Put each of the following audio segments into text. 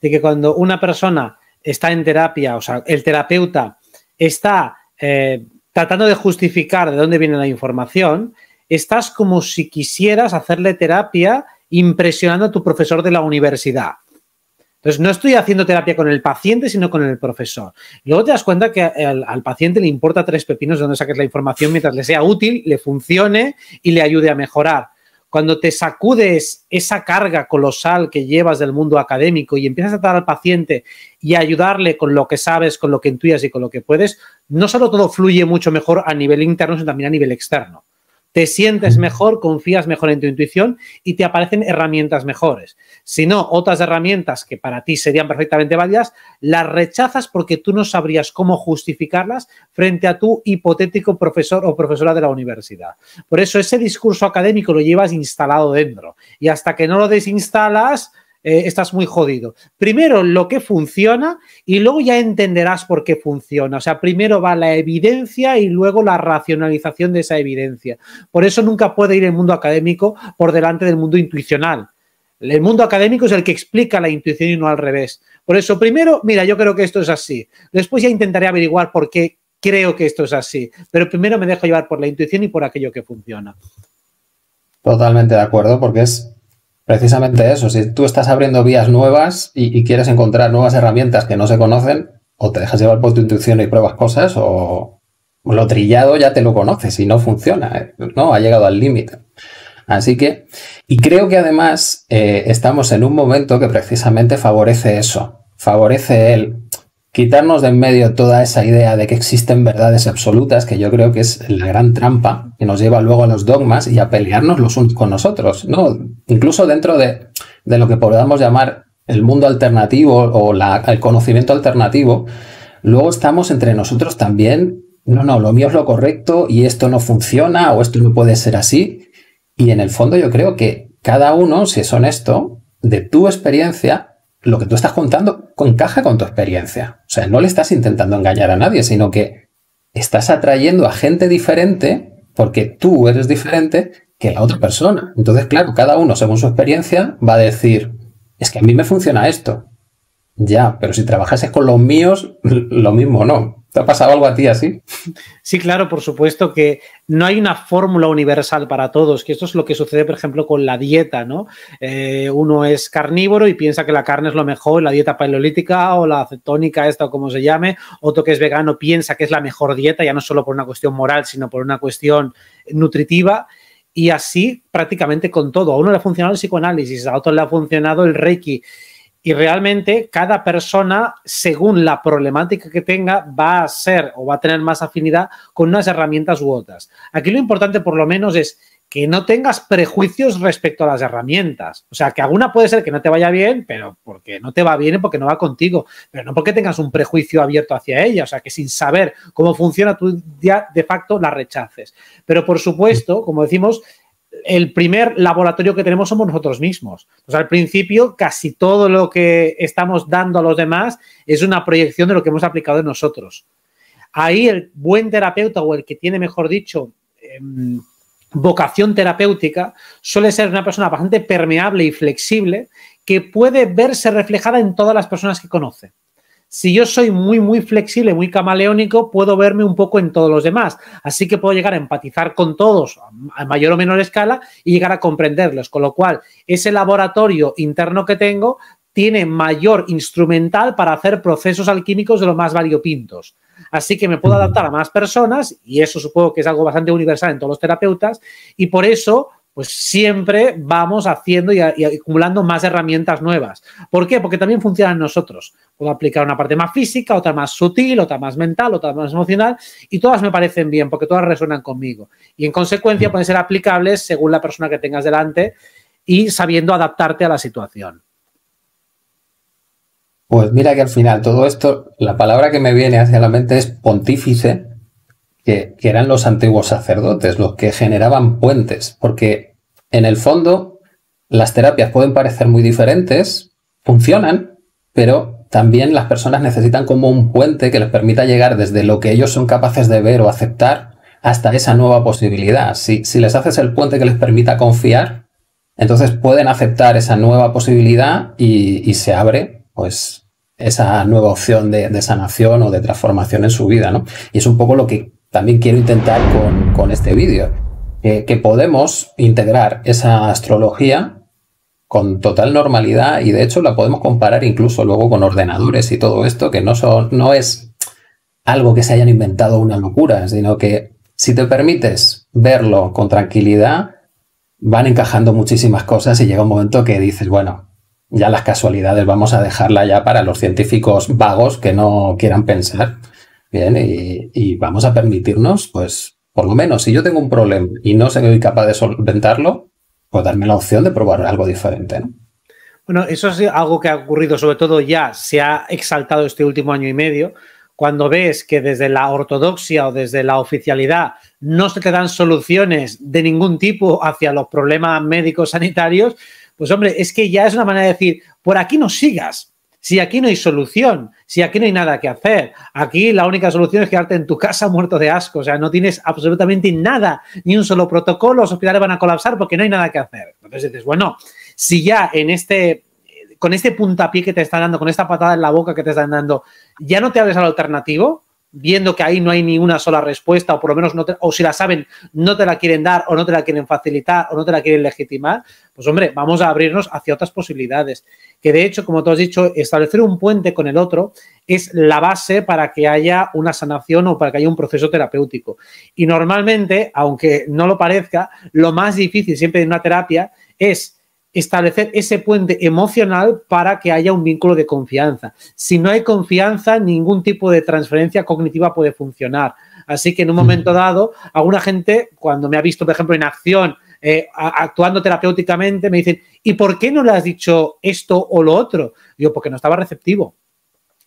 de que cuando una persona está en terapia, o sea, el terapeuta está eh, tratando de justificar de dónde viene la información, estás como si quisieras hacerle terapia impresionando a tu profesor de la universidad. Entonces, no estoy haciendo terapia con el paciente, sino con el profesor. Luego te das cuenta que al, al paciente le importa tres pepinos de dónde saques la información mientras le sea útil, le funcione y le ayude a mejorar cuando te sacudes esa carga colosal que llevas del mundo académico y empiezas a tratar al paciente y a ayudarle con lo que sabes, con lo que intuyas y con lo que puedes, no solo todo fluye mucho mejor a nivel interno, sino también a nivel externo te sientes mejor, confías mejor en tu intuición y te aparecen herramientas mejores. Si no, otras herramientas que para ti serían perfectamente válidas, las rechazas porque tú no sabrías cómo justificarlas frente a tu hipotético profesor o profesora de la universidad. Por eso ese discurso académico lo llevas instalado dentro y hasta que no lo desinstalas, eh, estás muy jodido. Primero lo que funciona y luego ya entenderás por qué funciona. O sea, primero va la evidencia y luego la racionalización de esa evidencia. Por eso nunca puede ir el mundo académico por delante del mundo intuicional. El mundo académico es el que explica la intuición y no al revés. Por eso, primero, mira, yo creo que esto es así. Después ya intentaré averiguar por qué creo que esto es así. Pero primero me dejo llevar por la intuición y por aquello que funciona. Totalmente de acuerdo, porque es Precisamente eso, si tú estás abriendo vías nuevas y, quieres encontrar nuevas herramientas que no se conocen, o te dejas llevar por tu intuición y pruebas cosas, o lo trillado ya te lo conoces y no funciona, ¿eh? ¿no? Ha llegado al límite. Así que, y creo que además eh, estamos en un momento que precisamente favorece eso, favorece el quitarnos de en medio toda esa idea de que existen verdades absolutas, que yo creo que es la gran trampa que nos lleva luego a los dogmas y a pelearnos los unos con nosotros, ¿no? incluso dentro de, lo que podamos llamar el mundo alternativo o el conocimiento alternativo, luego estamos entre nosotros también, no, no, lo mío es lo correcto y esto no funciona o esto no puede ser así. Y en el fondo yo creo que cada uno, si es honesto, de tu experiencia, lo que tú estás contando encaja con tu experiencia. O sea, no le estás intentando engañar a nadie, sino que estás atrayendo a gente diferente porque tú eres diferente que la otra persona. Entonces, claro, cada uno, según su experiencia, va a decir, es que a mí me funciona esto. Ya, pero si trabajases con los míos, lo mismo no. ¿Te ha pasado algo a ti así? Sí, claro, por supuesto que no hay una fórmula universal para todos, que esto es lo que sucede, por ejemplo, con la dieta, ¿no? Eh, uno es carnívoro y piensa que la carne es lo mejor, la dieta paleolítica o la cetónica, esta o como se llame, otro que es vegano piensa que es la mejor dieta, ya no solo por una cuestión moral, sino por una cuestión nutritiva. Y así prácticamente con todo. A uno le ha funcionado el psicoanálisis, a otro le ha funcionado el reiki. Y realmente cada persona, según la problemática que tenga, va a ser o va a tener más afinidad con unas herramientas u otras. Aquí lo importante por lo menos es que no tengas prejuicios respecto a las herramientas. O sea, que alguna puede ser que no te vaya bien, pero porque no te va bien y porque no va contigo, pero no porque tengas un prejuicio abierto hacia ella. O sea, que sin saber cómo funciona tú ya de facto la rechaces. Pero por supuesto, como decimos, el primer laboratorio que tenemos somos nosotros mismos. O sea, al principio casi todo lo que estamos dando a los demás es una proyección de lo que hemos aplicado en nosotros. Ahí el buen terapeuta o el que tiene, mejor dicho, em, vocación terapéutica suele ser una persona bastante permeable y flexible que puede verse reflejada en todas las personas que conoce. Si yo soy muy, muy flexible, muy camaleónico, puedo verme un poco en todos los demás. Así que puedo llegar a empatizar con todos a mayor o menor escala y llegar a comprenderlos. Con lo cual, ese laboratorio interno que tengo tiene mayor instrumental para hacer procesos alquímicos de los más variopintos. Así que me puedo adaptar a más personas y eso supongo que es algo bastante universal en todos los terapeutas y por eso pues siempre vamos haciendo y, acumulando más herramientas nuevas. ¿Por qué? Porque también funcionan nosotros. Puedo aplicar una parte más física, otra más sutil, otra más mental, otra más emocional, y todas me parecen bien porque todas resuenan conmigo. Y en consecuencia pueden ser aplicables según la persona que tengas delante y sabiendo adaptarte a la situación. Pues mira que al final todo esto, la palabra que me viene hacia la mente es pontífice, que, eran los antiguos sacerdotes, los que generaban puentes, porque en el fondo las terapias pueden parecer muy diferentes, funcionan, pero también las personas necesitan como un puente que les permita llegar desde lo que ellos son capaces de ver o aceptar hasta esa nueva posibilidad. Si, les haces el puente que les permita confiar, entonces pueden aceptar esa nueva posibilidad y se abre pues esa nueva opción de, sanación o de transformación en su vida, ¿no? Y es un poco lo que también quiero intentar con, este vídeo, que podemos integrar esa astrología con total normalidad y de hecho la podemos comparar incluso luego con ordenadores y todo esto, que no, son, no es algo que se hayan inventado una locura, sino que si te permites verlo con tranquilidad, van encajando muchísimas cosas y llega un momento que dices, bueno, ya las casualidades vamos a dejarla ya para los científicos vagos que no quieran pensar. Bien, y, vamos a permitirnos, pues, por lo menos, si yo tengo un problema y no soy capaz de solventarlo, pues darme la opción de probar algo diferente. ¿no? Bueno, eso es algo que ha ocurrido, sobre todo ya se ha exaltado este último año y medio, cuando ves que desde la ortodoxia o desde la oficialidad no se te dan soluciones de ningún tipo hacia los problemas médicos sanitarios, pues hombre, es que ya es una manera de decir, por aquí no sigas, si aquí no hay solución, si aquí no hay nada que hacer, aquí la única solución es quedarte en tu casa muerto de asco, o sea, no tienes absolutamente nada, ni un solo protocolo, los hospitales van a colapsar porque no hay nada que hacer. Entonces dices, bueno, si ya en este, con este puntapié que te están dando, con esta patada en la boca que te están dando, ya no te abres al alternativo, viendo que ahí no hay ni una sola respuesta, o por lo menos, no o si la saben, no te la quieren dar, o no te la quieren facilitar, o no te la quieren legitimar, pues hombre, vamos a abrirnos hacia otras posibilidades. Que de hecho, como tú has dicho, establecer un puente con el otro es la base para que haya una sanación o para que haya un proceso terapéutico. Y normalmente, aunque no lo parezca, lo más difícil siempre en una terapia es establecer ese puente emocional para que haya un vínculo de confianza. Si no hay confianza, ningún tipo de transferencia cognitiva puede funcionar. Así que en un momento dado, alguna gente, cuando me ha visto, por ejemplo, en acción, eh, actuando terapéuticamente, me dicen, ¿y por qué no le has dicho esto o lo otro? Yo, porque no estaba receptivo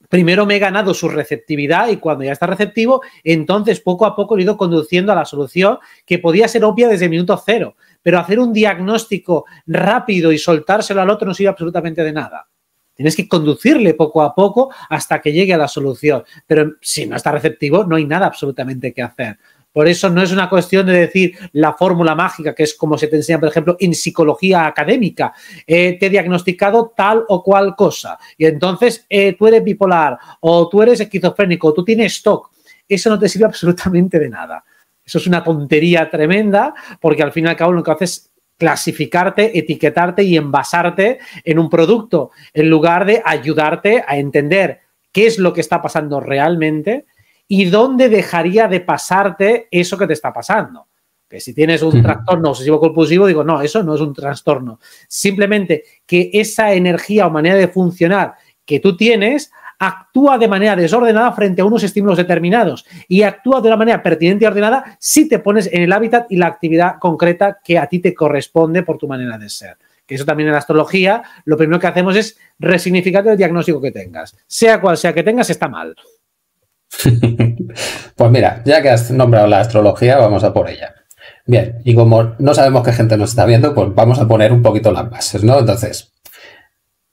primero me he ganado su receptividad y cuando ya está receptivo, entonces poco a poco he ido conduciendo a la solución que podía ser obvia desde el minuto cero pero hacer un diagnóstico rápido y soltárselo al otro no sirve absolutamente de nada. Tienes que conducirle poco a poco hasta que llegue a la solución. Pero si no está receptivo, no hay nada absolutamente que hacer. Por eso no es una cuestión de decir la fórmula mágica, que es como se te enseña, por ejemplo, en psicología académica. Eh, te he diagnosticado tal o cual cosa. Y entonces eh, tú eres bipolar o tú eres esquizofrénico, o tú tienes TOC. Eso no te sirve absolutamente de nada. Eso es una tontería tremenda porque al fin y al cabo lo que haces es clasificarte, etiquetarte y envasarte en un producto en lugar de ayudarte a entender qué es lo que está pasando realmente y dónde dejaría de pasarte eso que te está pasando. Que si tienes un trastorno obsesivo compulsivo, digo, no, eso no es un trastorno. Simplemente que esa energía o manera de funcionar que tú tienes actúa de manera desordenada frente a unos estímulos determinados y actúa de una manera pertinente y ordenada si te pones en el hábitat y la actividad concreta que a ti te corresponde por tu manera de ser. Que eso también en la astrología, lo primero que hacemos es resignificar el diagnóstico que tengas. Sea cual sea que tengas, está mal. pues mira, ya que has nombrado la astrología, vamos a por ella. Bien, y como no sabemos qué gente nos está viendo, pues vamos a poner un poquito las bases, ¿no? Entonces,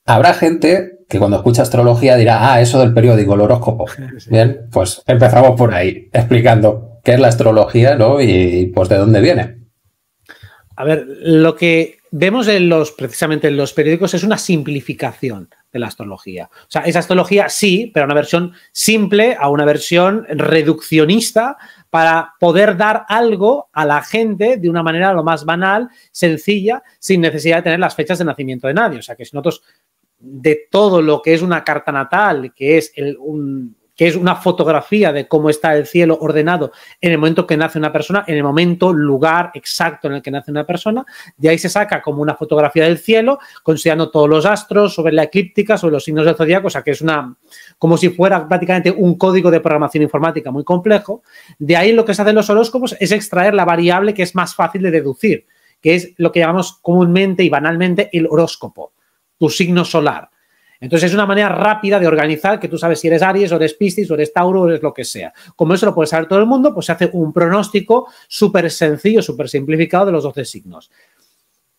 habrá gente que cuando escucha astrología dirá, ah, eso del periódico, el horóscopo. Bien, pues empezamos por ahí, explicando qué es la astrología, ¿no? Y pues de dónde viene. A ver, lo que vemos en los, precisamente en los periódicos es una simplificación de la astrología. O sea, esa astrología sí, pero una versión simple a una versión reduccionista para poder dar algo a la gente de una manera lo más banal, sencilla, sin necesidad de tener las fechas de nacimiento de nadie. O sea, que si nosotros de todo lo que es una carta natal, que es, el, que es una fotografía de cómo está el cielo ordenado en el momento que nace una persona, en el momento, lugar exacto en el que nace una persona. De ahí se saca como una fotografía del cielo, considerando todos los astros, sobre la eclíptica, sobre los signos del zodiaco, o sea que es una, como si fuera prácticamente un código de programación informática muy complejo. De ahí lo que se hace los horóscopos es extraer la variable que es más fácil de deducir, que es lo que llamamos comúnmente y banalmente el horóscopo tu signo solar. Entonces es una manera rápida de organizar que tú sabes si eres Aries o eres Piscis o eres Tauro o eres lo que sea. Como eso lo puede saber todo el mundo, pues se hace un pronóstico súper sencillo, súper simplificado de los 12 signos.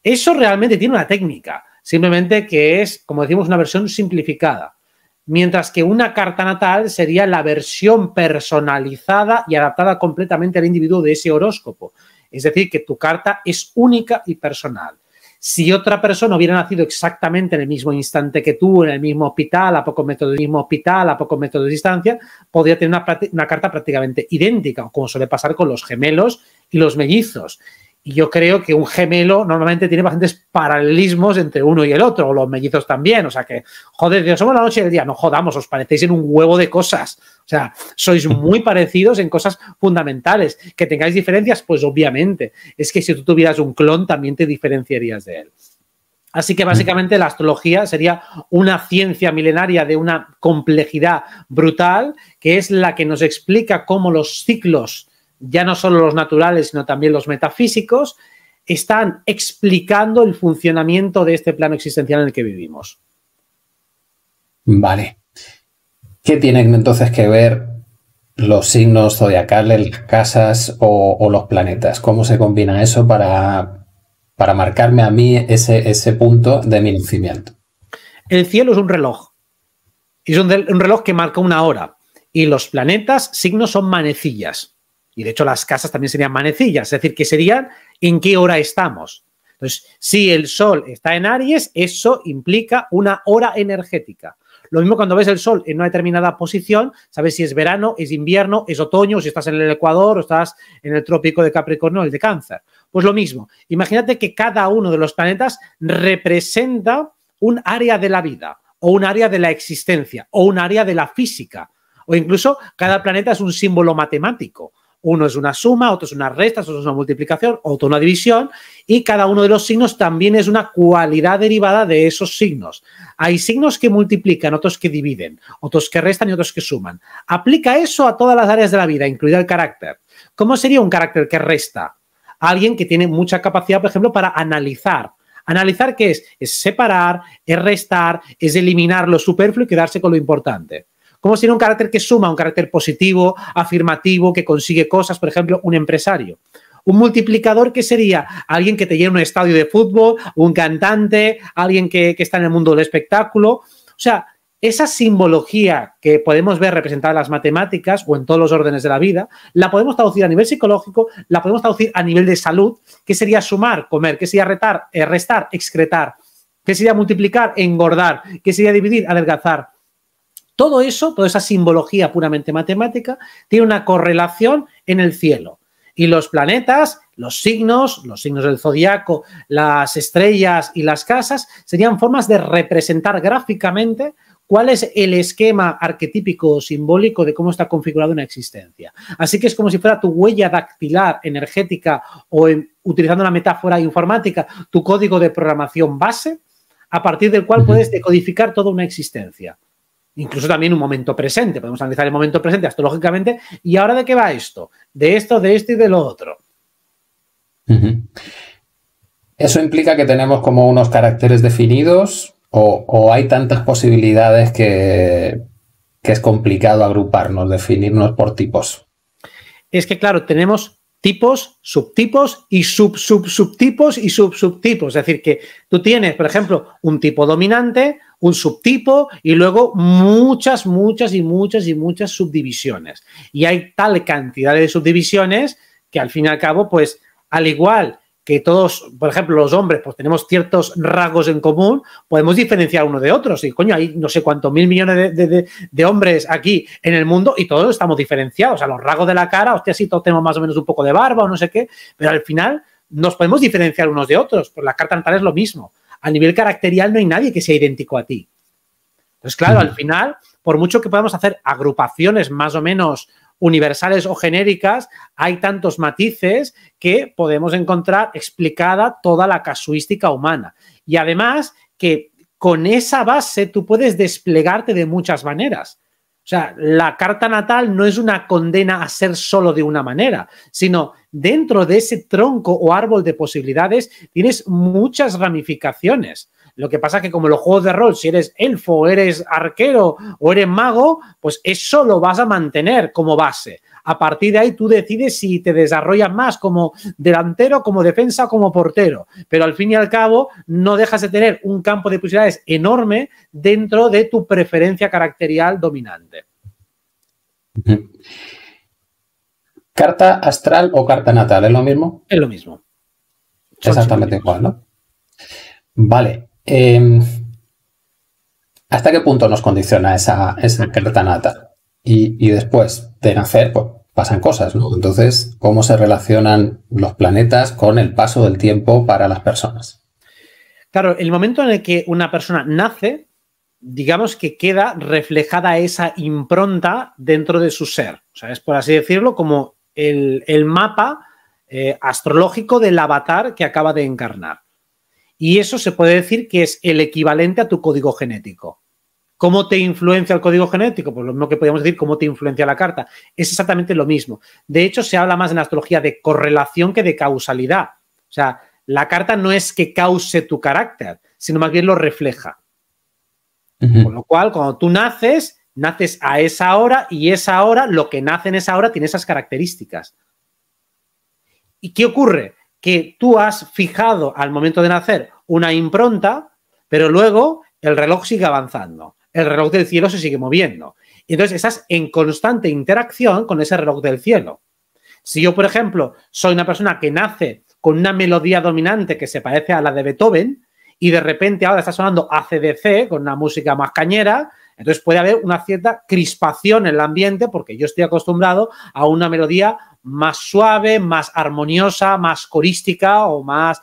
Eso realmente tiene una técnica, simplemente que es, como decimos, una versión simplificada. Mientras que una carta natal sería la versión personalizada y adaptada completamente al individuo de ese horóscopo. Es decir, que tu carta es única y personal. Si otra persona hubiera nacido exactamente en el mismo instante que tú, en el mismo hospital, a pocos metros del mismo hospital, a pocos metros de distancia, podría tener una, una carta prácticamente idéntica, como suele pasar con los gemelos y los mellizos. Y yo creo que un gemelo normalmente tiene bastantes paralelismos entre uno y el otro, o los mellizos también. O sea que, joder, Dios, somos la noche del día. No jodamos, os parecéis en un huevo de cosas. O sea, sois muy parecidos en cosas fundamentales. Que tengáis diferencias, pues obviamente. Es que si tú tuvieras un clon, también te diferenciarías de él. Así que básicamente la astrología sería una ciencia milenaria de una complejidad brutal, que es la que nos explica cómo los ciclos ya no solo los naturales, sino también los metafísicos, están explicando el funcionamiento de este plano existencial en el que vivimos. Vale. ¿Qué tienen entonces que ver los signos zodiacales, las casas o, los planetas? ¿Cómo se combina eso para, para marcarme a mí ese, ese punto de mi nacimiento? El cielo es un reloj. Es un reloj que marca una hora. Y los planetas, signos son manecillas. Y de hecho las casas también serían manecillas, es decir, que serían en qué hora estamos. Entonces, si el Sol está en Aries, eso implica una hora energética. Lo mismo cuando ves el Sol en una determinada posición, sabes si es verano, es invierno, es otoño, si estás en el Ecuador o estás en el trópico de Capricornio el de Cáncer. Pues lo mismo, imagínate que cada uno de los planetas representa un área de la vida o un área de la existencia o un área de la física. O incluso cada planeta es un símbolo matemático uno es una suma, otro es una resta, otro es una multiplicación, otro una división, y cada uno de los signos también es una cualidad derivada de esos signos. Hay signos que multiplican, otros que dividen, otros que restan y otros que suman. Aplica eso a todas las áreas de la vida, incluida el carácter. ¿Cómo sería un carácter que resta? Alguien que tiene mucha capacidad, por ejemplo, para analizar, Analizar qué es, es separar, es restar, es eliminar lo superfluo y quedarse con lo importante. ¿Cómo sería un carácter que suma, un carácter positivo, afirmativo, que consigue cosas? Por ejemplo, un empresario. Un multiplicador que sería alguien que te llena un estadio de fútbol, un cantante, alguien que, está en el mundo del espectáculo. O sea, esa simbología que podemos ver representada en las matemáticas o en todos los órdenes de la vida, la podemos traducir a nivel psicológico, la podemos traducir a nivel de salud, que sería sumar, comer, que sería retar, eh, restar, excretar, que sería multiplicar, engordar, que sería dividir, adelgazar. Todo eso, toda esa simbología puramente matemática, tiene una correlación en el cielo. Y los planetas, los signos, los signos del zodiaco, las estrellas y las casas serían formas de representar gráficamente cuál es el esquema arquetípico simbólico de cómo está configurada una existencia. Así que es como si fuera tu huella dactilar energética o, eh, utilizando la metáfora informática, tu código de programación base, a partir del cual puedes decodificar toda una existencia incluso también un momento presente. Podemos analizar el momento presente astrológicamente. ¿Y ahora de qué va esto? De esto, de esto y de lo otro. Eso implica que tenemos como unos caracteres definidos o, hay tantas posibilidades que, que es complicado agruparnos, definirnos por tipos. Es que, claro, tenemos tipos, subtipos y sub, sub, subtipos y sub, subtipos. Es decir, que tú tienes, por ejemplo, un tipo dominante, un subtipo y luego muchas, muchas y muchas y muchas subdivisiones. Y hay tal cantidad de subdivisiones que al fin y al cabo, pues, al igual que todos, por ejemplo, los hombres, pues tenemos ciertos rasgos en común, podemos diferenciar uno de otros. Y coño, hay no sé cuántos mil millones de, hombres aquí en el mundo y todos estamos diferenciados. a los rasgos de la cara, hostia, sí, todos tenemos más o menos un poco de barba o no sé qué, pero al final nos podemos diferenciar unos de otros. Pues la carta tal es lo mismo. A nivel caracterial no hay nadie que sea idéntico a ti. Entonces, claro, al final, por mucho que podamos hacer agrupaciones más o menos universales o genéricas, hay tantos matices que podemos encontrar explicada toda la casuística humana. Y además que con esa base tú puedes desplegarte de muchas maneras. O sea, la carta natal no es una condena a ser solo de una manera, sino dentro de ese tronco o árbol de posibilidades tienes muchas ramificaciones. Lo que pasa es que como los juegos de rol, si eres elfo, eres arquero o eres mago, pues eso lo vas a mantener como base. A partir de ahí tú decides si te desarrollas más como delantero, como defensa, como portero. Pero al fin y al cabo no dejas de tener un campo de posibilidades enorme dentro de tu preferencia caracterial dominante. ¿Carta astral o carta natal? ¿Es lo mismo? Es lo mismo. Exactamente igual, ¿no? Vale. Em, ¿hasta qué punto nos condiciona esa, carta natal Y, después de nacer, pues pasan cosas, ¿no? Entonces, ¿cómo se relacionan los planetas con el paso del tiempo para las personas? Claro, el momento en el que una persona nace, digamos que queda reflejada esa impronta dentro de su ser. O sea, es por así decirlo como el, mapa eh, astrológico del avatar que acaba de encarnar. Y eso se puede decir que es el equivalente a tu código genético. ¿Cómo te influencia el código genético? Pues lo mismo que podríamos decir, ¿cómo te influencia la carta? Es exactamente lo mismo. De hecho, se habla más en astrología de correlación que de causalidad. O sea, la carta no es que cause tu carácter, sino más bien lo refleja. Con lo cual, cuando tú naces, naces a esa hora y esa hora, lo que nace en esa hora tiene esas características. ¿Y qué ocurre? que tú has fijado al momento de nacer una impronta, pero luego el reloj sigue avanzando, el reloj del cielo se sigue moviendo. Y entonces estás en constante interacción con ese reloj del cielo. Si yo, por ejemplo, soy una persona que nace con una melodía dominante que se parece a la de Beethoven y de repente ahora está sonando ACDC con una música más cañera, entonces puede haber una cierta crispación en el ambiente porque yo estoy acostumbrado a una melodía más suave, más armoniosa, más corística o más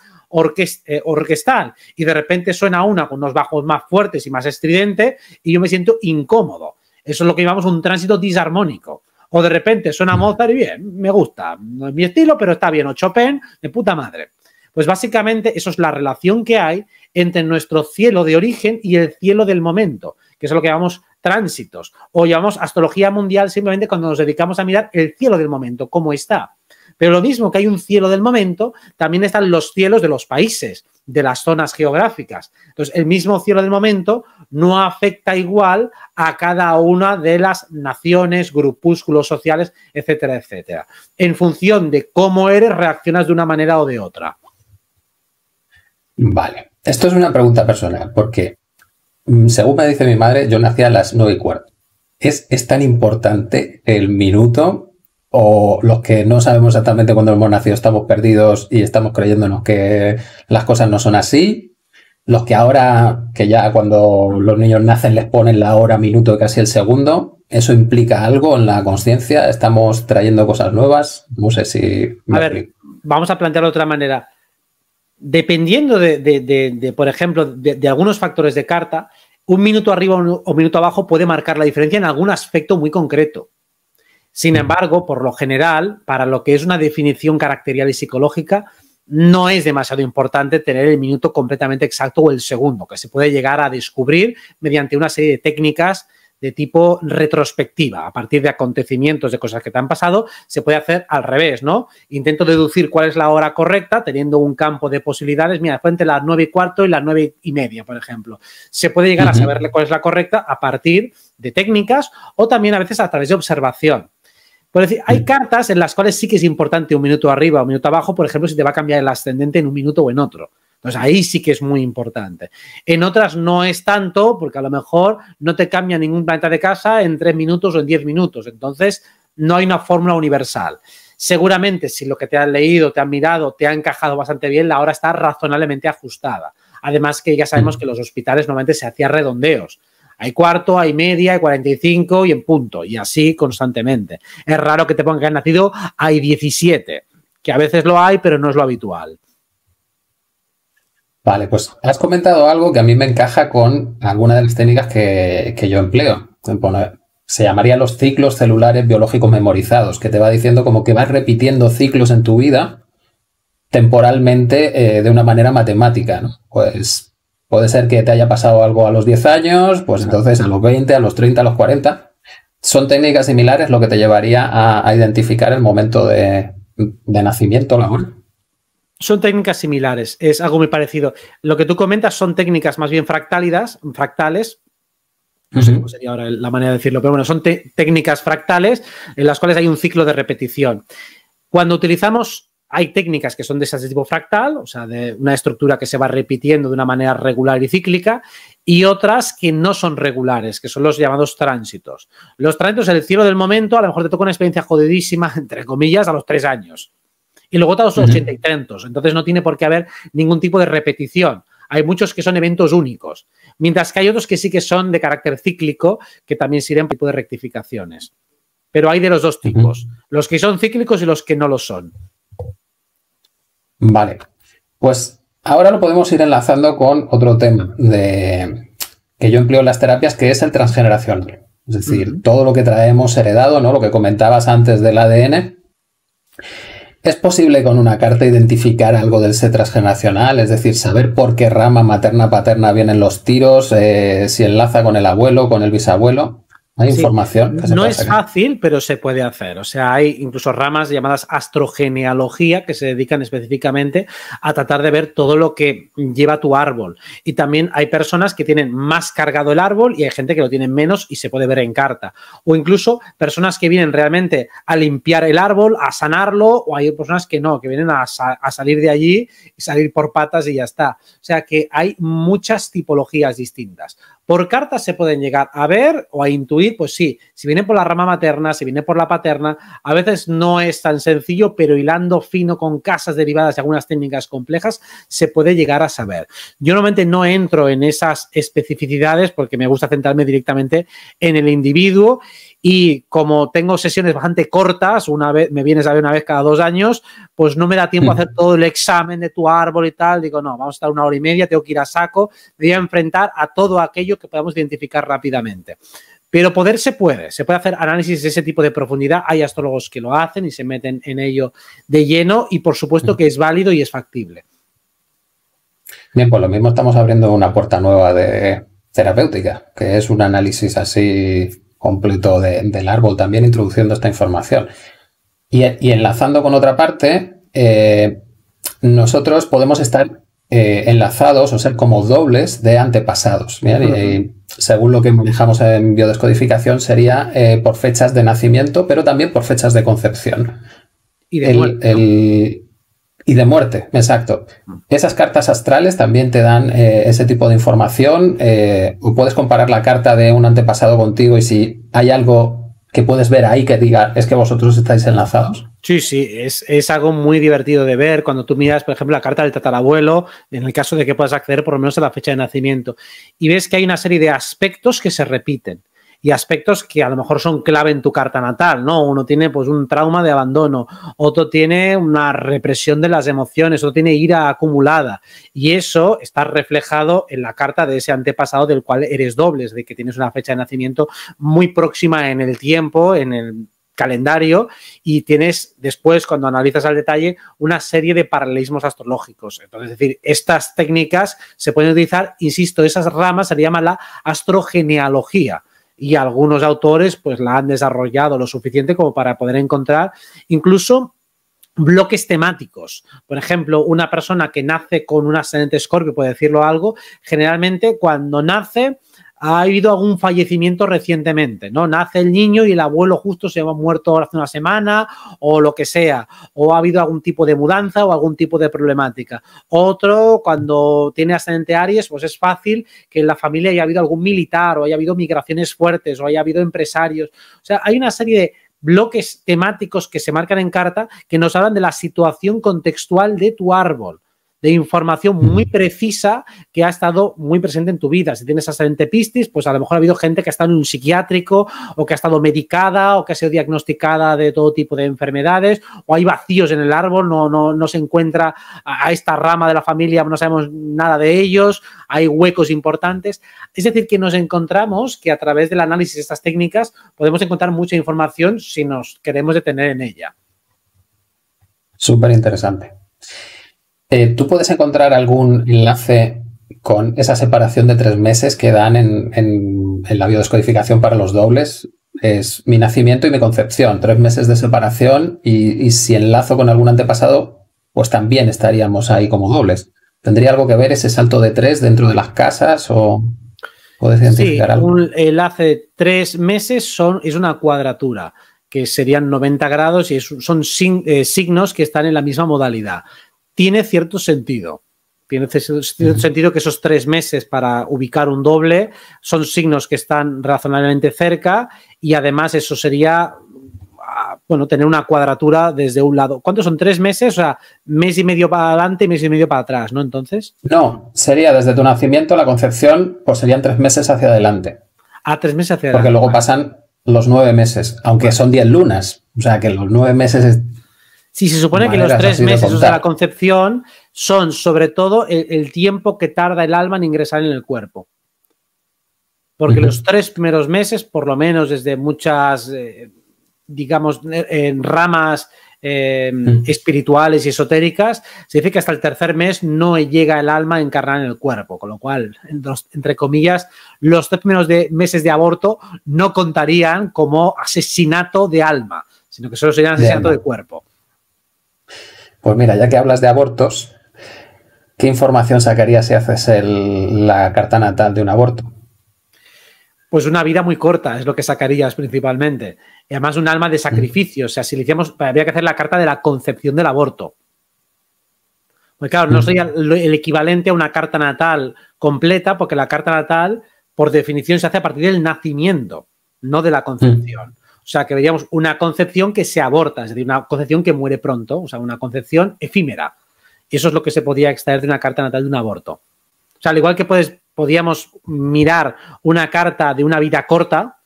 eh, orquestal. Y de repente suena una con unos bajos más fuertes y más estridente y yo me siento incómodo. Eso es lo que llamamos un tránsito disarmónico. O de repente suena mm. Mozart y bien, me gusta, no es mi estilo, pero está bien. O Chopin, de puta madre. Pues básicamente eso es la relación que hay entre nuestro cielo de origen y el cielo del momento, que es lo que llamamos tránsitos, o llamamos astrología mundial simplemente cuando nos dedicamos a mirar el cielo del momento, cómo está. Pero lo mismo que hay un cielo del momento, también están los cielos de los países, de las zonas geográficas. Entonces, el mismo cielo del momento no afecta igual a cada una de las naciones, grupúsculos sociales, etcétera, etcétera. En función de cómo eres, reaccionas de una manera o de otra. Vale. Esto es una pregunta personal, porque Mm, según me dice mi madre, yo nací a las 9 y cuarto. ¿Es, tan importante el minuto o los que no sabemos exactamente cuándo hemos nacido estamos perdidos y estamos creyéndonos que las cosas no son así? Los que ahora, que ya cuando los niños nacen les ponen la hora, minuto y casi el segundo, ¿eso implica algo en la conciencia? ¿Estamos trayendo cosas nuevas? No sé si... A ver, vamos a plantearlo de otra manera dependiendo de, por ejemplo, de, algunos factores de carta, un minuto arriba o un minuto abajo puede marcar la diferencia en algún aspecto muy concreto. Sin mm. embargo, por lo general, para lo que es una definición caracterial y psicológica, no es demasiado importante tener el minuto completamente exacto o el segundo, que se puede llegar a descubrir mediante una serie de técnicas de tipo retrospectiva. A partir de acontecimientos, de cosas que te han pasado, se puede hacer al revés, ¿no? Intento deducir cuál es la hora correcta, teniendo un campo de posibilidades, mira, fue entre las nueve y cuarto y las nueve y media, por ejemplo. Se puede llegar a saberle cuál es la correcta a partir de técnicas o también a veces a través de observación. Por decir, hay mm. cartas en las cuales sí que es importante un minuto arriba, o un minuto abajo, por ejemplo, si te va a cambiar el ascendente en un minuto o en otro. Entonces ahí sí que es muy importante. En otras no es tanto, porque a lo mejor no te cambia ningún planeta de casa en tres minutos o en diez minutos. Entonces no hay una fórmula universal. Seguramente si lo que te han leído, te han mirado, te ha encajado bastante bien, la hora está razonablemente ajustada. Además que ya sabemos que los hospitales normalmente se hacían redondeos. Hay cuarto, hay media, hay 45 y en punto. Y así constantemente. Es raro que te pongan que han nacido, hay 17, que a veces lo hay, pero no es lo habitual. Vale, pues has comentado algo que a mí me encaja con alguna de las técnicas que, yo empleo. se llamaría los ciclos celulares biológicos memorizados, que te va diciendo como que vas repitiendo ciclos en tu vida temporalmente eh, de una manera matemática. Pues puede ser que te haya pasado algo a los 10 años, pues entonces a los 20, a los 30, a los 40. Son técnicas similares lo que te llevaría a, identificar el momento de, de nacimiento, la hora son técnicas similares, es algo muy parecido. Lo que tú comentas son técnicas más bien fractálidas, fractales, no sé cómo sería ahora la manera de decirlo, pero bueno, son técnicas fractales en las cuales hay un ciclo de repetición. Cuando utilizamos, hay técnicas que son de ese tipo fractal, o sea, de una estructura que se va repitiendo de una manera regular y cíclica, y otras que no son regulares, que son los llamados tránsitos. Los tránsitos, el cielo del momento, a lo mejor te toca una experiencia jodidísima, entre comillas, a los tres años. Y luego todos son 80 y tantos. Entonces no tiene por qué haber ningún tipo de repetición. Hay muchos que son eventos únicos, mientras que hay otros que sí que son de carácter cíclico, que también sirven para tipo de rectificaciones. Pero hay de los dos tipos, los que son cíclicos y los que no lo son. Vale, pues ahora lo podemos ir enlazando con otro tema de, que yo empleo en las terapias, que es el transgeneracional. Es decir, todo lo que traemos heredado, ¿no? Lo que comentabas antes del ADN. ¿Es posible con una carta identificar algo del set transgeneracional? Es decir, saber por qué rama materna-paterna vienen los tiros, eh, si enlaza con el abuelo, con el bisabuelo información. no es fácil, pero se puede hacer. O sea, hay incluso ramas llamadas astrogenealogía que se dedican específicamente a tratar de ver todo lo que lleva tu árbol. Y también hay personas que tienen más cargado el árbol y hay gente que lo tiene menos y se puede ver en carta. O incluso personas que vienen realmente a limpiar el árbol, a sanarlo, o hay personas que no, que vienen a, a salir de allí y salir por patas y ya está. O sea que hay muchas tipologías distintas. Por cartas se pueden llegar a ver o a intuir, pues sí, si viene por la rama materna, si viene por la paterna, a veces no es tan sencillo, pero hilando fino con casas derivadas de algunas técnicas complejas, se puede llegar a saber. Yo normalmente no entro en esas especificidades porque me gusta centrarme directamente en el individuo y como tengo sesiones bastante cortas, una vez me vienes a ver una vez cada dos años, pues no me da tiempo a hacer todo el examen de tu árbol y tal. Digo, no, vamos a estar una hora y media, tengo que ir a saco, me voy a enfrentar a todo aquello que podamos identificar rápidamente. Pero poder se puede, se puede hacer análisis de ese tipo de profundidad. Hay astrólogos que lo hacen y se meten en ello de lleno y por supuesto que es válido y es factible. Bien, pues lo mismo estamos abriendo una puerta nueva de terapéutica, que es un análisis así completo del árbol, también introduciendo esta información. Y, enlazando con otra parte, eh, nosotros podemos estar eh, enlazados o ser como dobles de antepasados. según lo que manejamos en biodescodificación, sería eh, por fechas de nacimiento, pero también por fechas de concepción. Y y de muerte, exacto. Esas cartas astrales también te dan eh, ese tipo de información. Eh, puedes comparar la carta de un antepasado contigo y si hay algo que puedes ver ahí que diga, es que vosotros estáis enlazados. Sí, sí, es, es, algo muy divertido de ver cuando tú miras, por ejemplo, la carta del tatarabuelo, en el caso de que puedas acceder por lo menos a la fecha de nacimiento, y ves que hay una serie de aspectos que se repiten y aspectos que a lo mejor son clave en tu carta natal, ¿no? Uno tiene pues un trauma de abandono, otro tiene una represión de las emociones, otro tiene ira acumulada y eso está reflejado en la carta de ese antepasado del cual eres dobles, de que tienes una fecha de nacimiento muy próxima en el tiempo, en el calendario y tienes después, cuando analizas al detalle, una serie de paralelismos astrológicos. Entonces, es decir, estas técnicas se pueden utilizar, insisto, esas ramas se le llama la astrogenealogía, y algunos autores pues la han desarrollado lo suficiente como para poder encontrar incluso bloques temáticos. Por ejemplo, una persona que nace con un ascendente escorpio, puede decirlo algo, generalmente cuando nace ha habido algún fallecimiento recientemente, ¿no? Nace el niño y el abuelo justo se ha muerto hace una semana o lo que sea, o ha habido algún tipo de mudanza o algún tipo de problemática. Otro, cuando tiene ascendente Aries, pues es fácil que en la familia haya habido algún militar o haya habido migraciones fuertes o haya habido empresarios. O sea, hay una serie de bloques temáticos que se marcan en carta que nos hablan de la situación contextual de tu árbol de información muy mm. precisa que ha estado muy presente en tu vida. Si tienes ascendente pistis, pues a lo mejor ha habido gente que ha estado en un psiquiátrico o que ha estado medicada o que ha sido diagnosticada de todo tipo de enfermedades o hay vacíos en el árbol, no, no, no se encuentra a esta rama de la familia, no sabemos nada de ellos, hay huecos importantes. Es decir, que nos encontramos que a través del análisis de estas técnicas podemos encontrar mucha información si nos queremos detener en ella. Súper interesante. Eh, ¿Tú puedes encontrar algún enlace con esa separación de tres meses que dan en, la biodescodificación para los dobles? Es mi nacimiento y mi concepción, tres meses de separación y, si enlazo con algún antepasado, pues también estaríamos ahí como dobles. ¿Tendría algo que ver ese salto de tres dentro de las casas o puedes identificar sí, Un enlace de tres meses son, es una cuadratura, que serían 90 grados y son eh, signos que están en la misma modalidad tiene cierto sentido. Tiene cierto sentido que esos tres meses para ubicar un doble son signos que están razonablemente cerca y además eso sería ah, bueno, tener una cuadratura desde un lado. ¿Cuántos son? ¿Tres meses? O sea, mes y medio para adelante y mes y medio para atrás, ¿no? Entonces. No, sería desde tu nacimiento la concepción, pues serían tres meses hacia adelante. Ah, tres meses hacia adelante. Porque luego pasan los nueve meses, aunque son diez lunas. O sea, que los nueve meses si se supone que los tres meses, de la concepción, son sobre todo el, tiempo que tarda el alma en ingresar en el cuerpo. Porque los tres primeros meses, por lo menos desde muchas, eh, digamos, eh, en ramas eh, espirituales y esotéricas, se dice que hasta el tercer mes no llega el alma a encarnar en el cuerpo, con lo cual, entre comillas, los tres primeros meses de aborto no contarían como asesinato de alma, sino que solo serían asesinato de cuerpo. Pues mira, ya que hablas de abortos, ¿qué información sacarías si haces la carta natal de un aborto? Pues una vida muy corta es lo que sacarías principalmente. Y además un alma de sacrificio. O sea, si le hicimos, habría que hacer la carta de la concepción del aborto. Pues claro, no sería el equivalente a una carta natal completa, porque la carta natal, por definición, se hace a partir del nacimiento, no de la concepción. O sea, que veríamos una concepción que se aborta, es decir, una concepción que muere pronto, o sea, una concepción efímera. Y eso es lo que se podía extraer de una carta natal de un aborto. O sea, al igual que podíamos mirar una carta de una vida corta,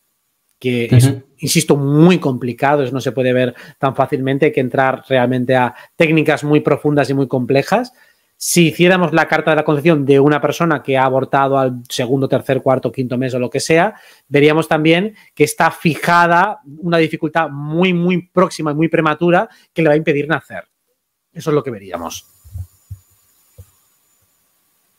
que es, insisto, muy complicado, eso no se puede ver tan fácilmente, que entrar realmente a técnicas muy profundas y muy complejas, si hiciéramos la carta de la concepción de una persona que ha abortado al segundo, tercer, cuarto, quinto mes o lo que sea, veríamos también que está fijada una dificultad muy, muy próxima y muy prematura que le va a impedir nacer. Eso es lo que veríamos.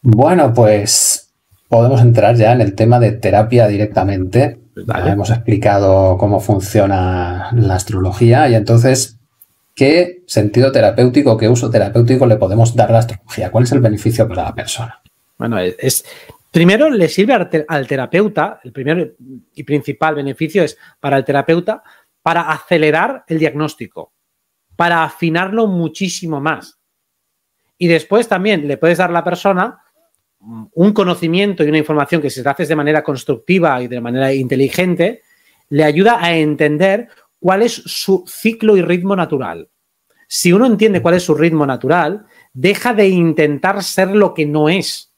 Bueno, pues podemos entrar ya en el tema de terapia directamente. ya hemos explicado cómo funciona la astrología y entonces ¿Qué sentido terapéutico, qué uso terapéutico le podemos dar la astrología? ¿Cuál es el beneficio para la persona? Bueno, es, primero le sirve al, terapeuta, el primer y principal beneficio es para el terapeuta, para acelerar el diagnóstico, para afinarlo muchísimo más. Y después también le puedes dar a la persona un conocimiento y una información que si te haces de manera constructiva y de manera inteligente, le ayuda a entender cuál es su ciclo y ritmo natural. Si uno entiende cuál es su ritmo natural, deja de intentar ser lo que no es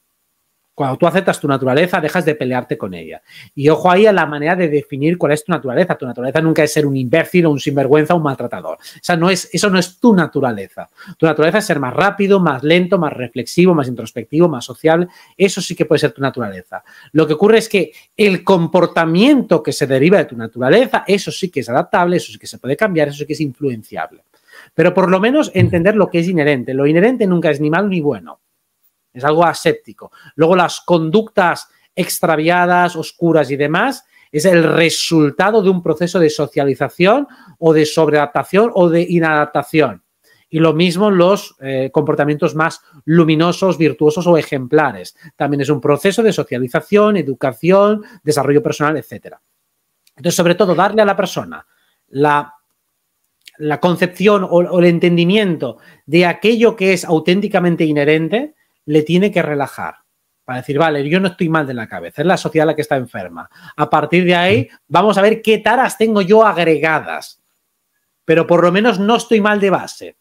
cuando tú aceptas tu naturaleza, dejas de pelearte con ella. Y ojo ahí a la manera de definir cuál es tu naturaleza. Tu naturaleza nunca es ser un imbécil o un sinvergüenza o un maltratador. O sea, no es, eso no es tu naturaleza. Tu naturaleza es ser más rápido, más lento, más reflexivo, más introspectivo, más social. Eso sí que puede ser tu naturaleza. Lo que ocurre es que el comportamiento que se deriva de tu naturaleza, eso sí que es adaptable, eso sí que se puede cambiar, eso sí que es influenciable. Pero por lo menos entender lo que es inherente. Lo inherente nunca es ni malo ni bueno es algo aséptico. Luego las conductas extraviadas, oscuras y demás, es el resultado de un proceso de socialización o de sobreadaptación o de inadaptación. Y lo mismo los eh, comportamientos más luminosos, virtuosos o ejemplares. También es un proceso de socialización, educación, desarrollo personal, etc. Entonces, sobre todo, darle a la persona la, concepción o el entendimiento de aquello que es auténticamente inherente, le tiene que relajar para decir, vale, yo no estoy mal de la cabeza, es la sociedad la que está enferma. A partir de ahí, vamos a ver qué taras tengo yo agregadas, pero por lo menos no estoy mal de base.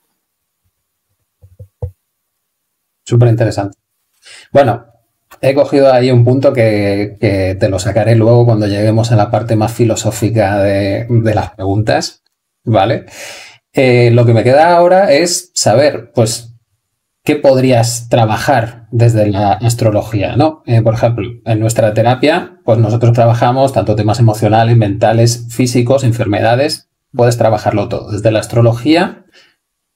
Súper interesante. Bueno, he cogido ahí un punto que, te lo sacaré luego cuando lleguemos a la parte más filosófica de, las preguntas, ¿vale? Eh, lo que me queda ahora es saber, pues, ¿qué podrías trabajar desde la astrología? Eh, por ejemplo, en nuestra terapia, pues nosotros trabajamos tanto temas emocionales, mentales, físicos, enfermedades, puedes trabajarlo todo. Desde la astrología,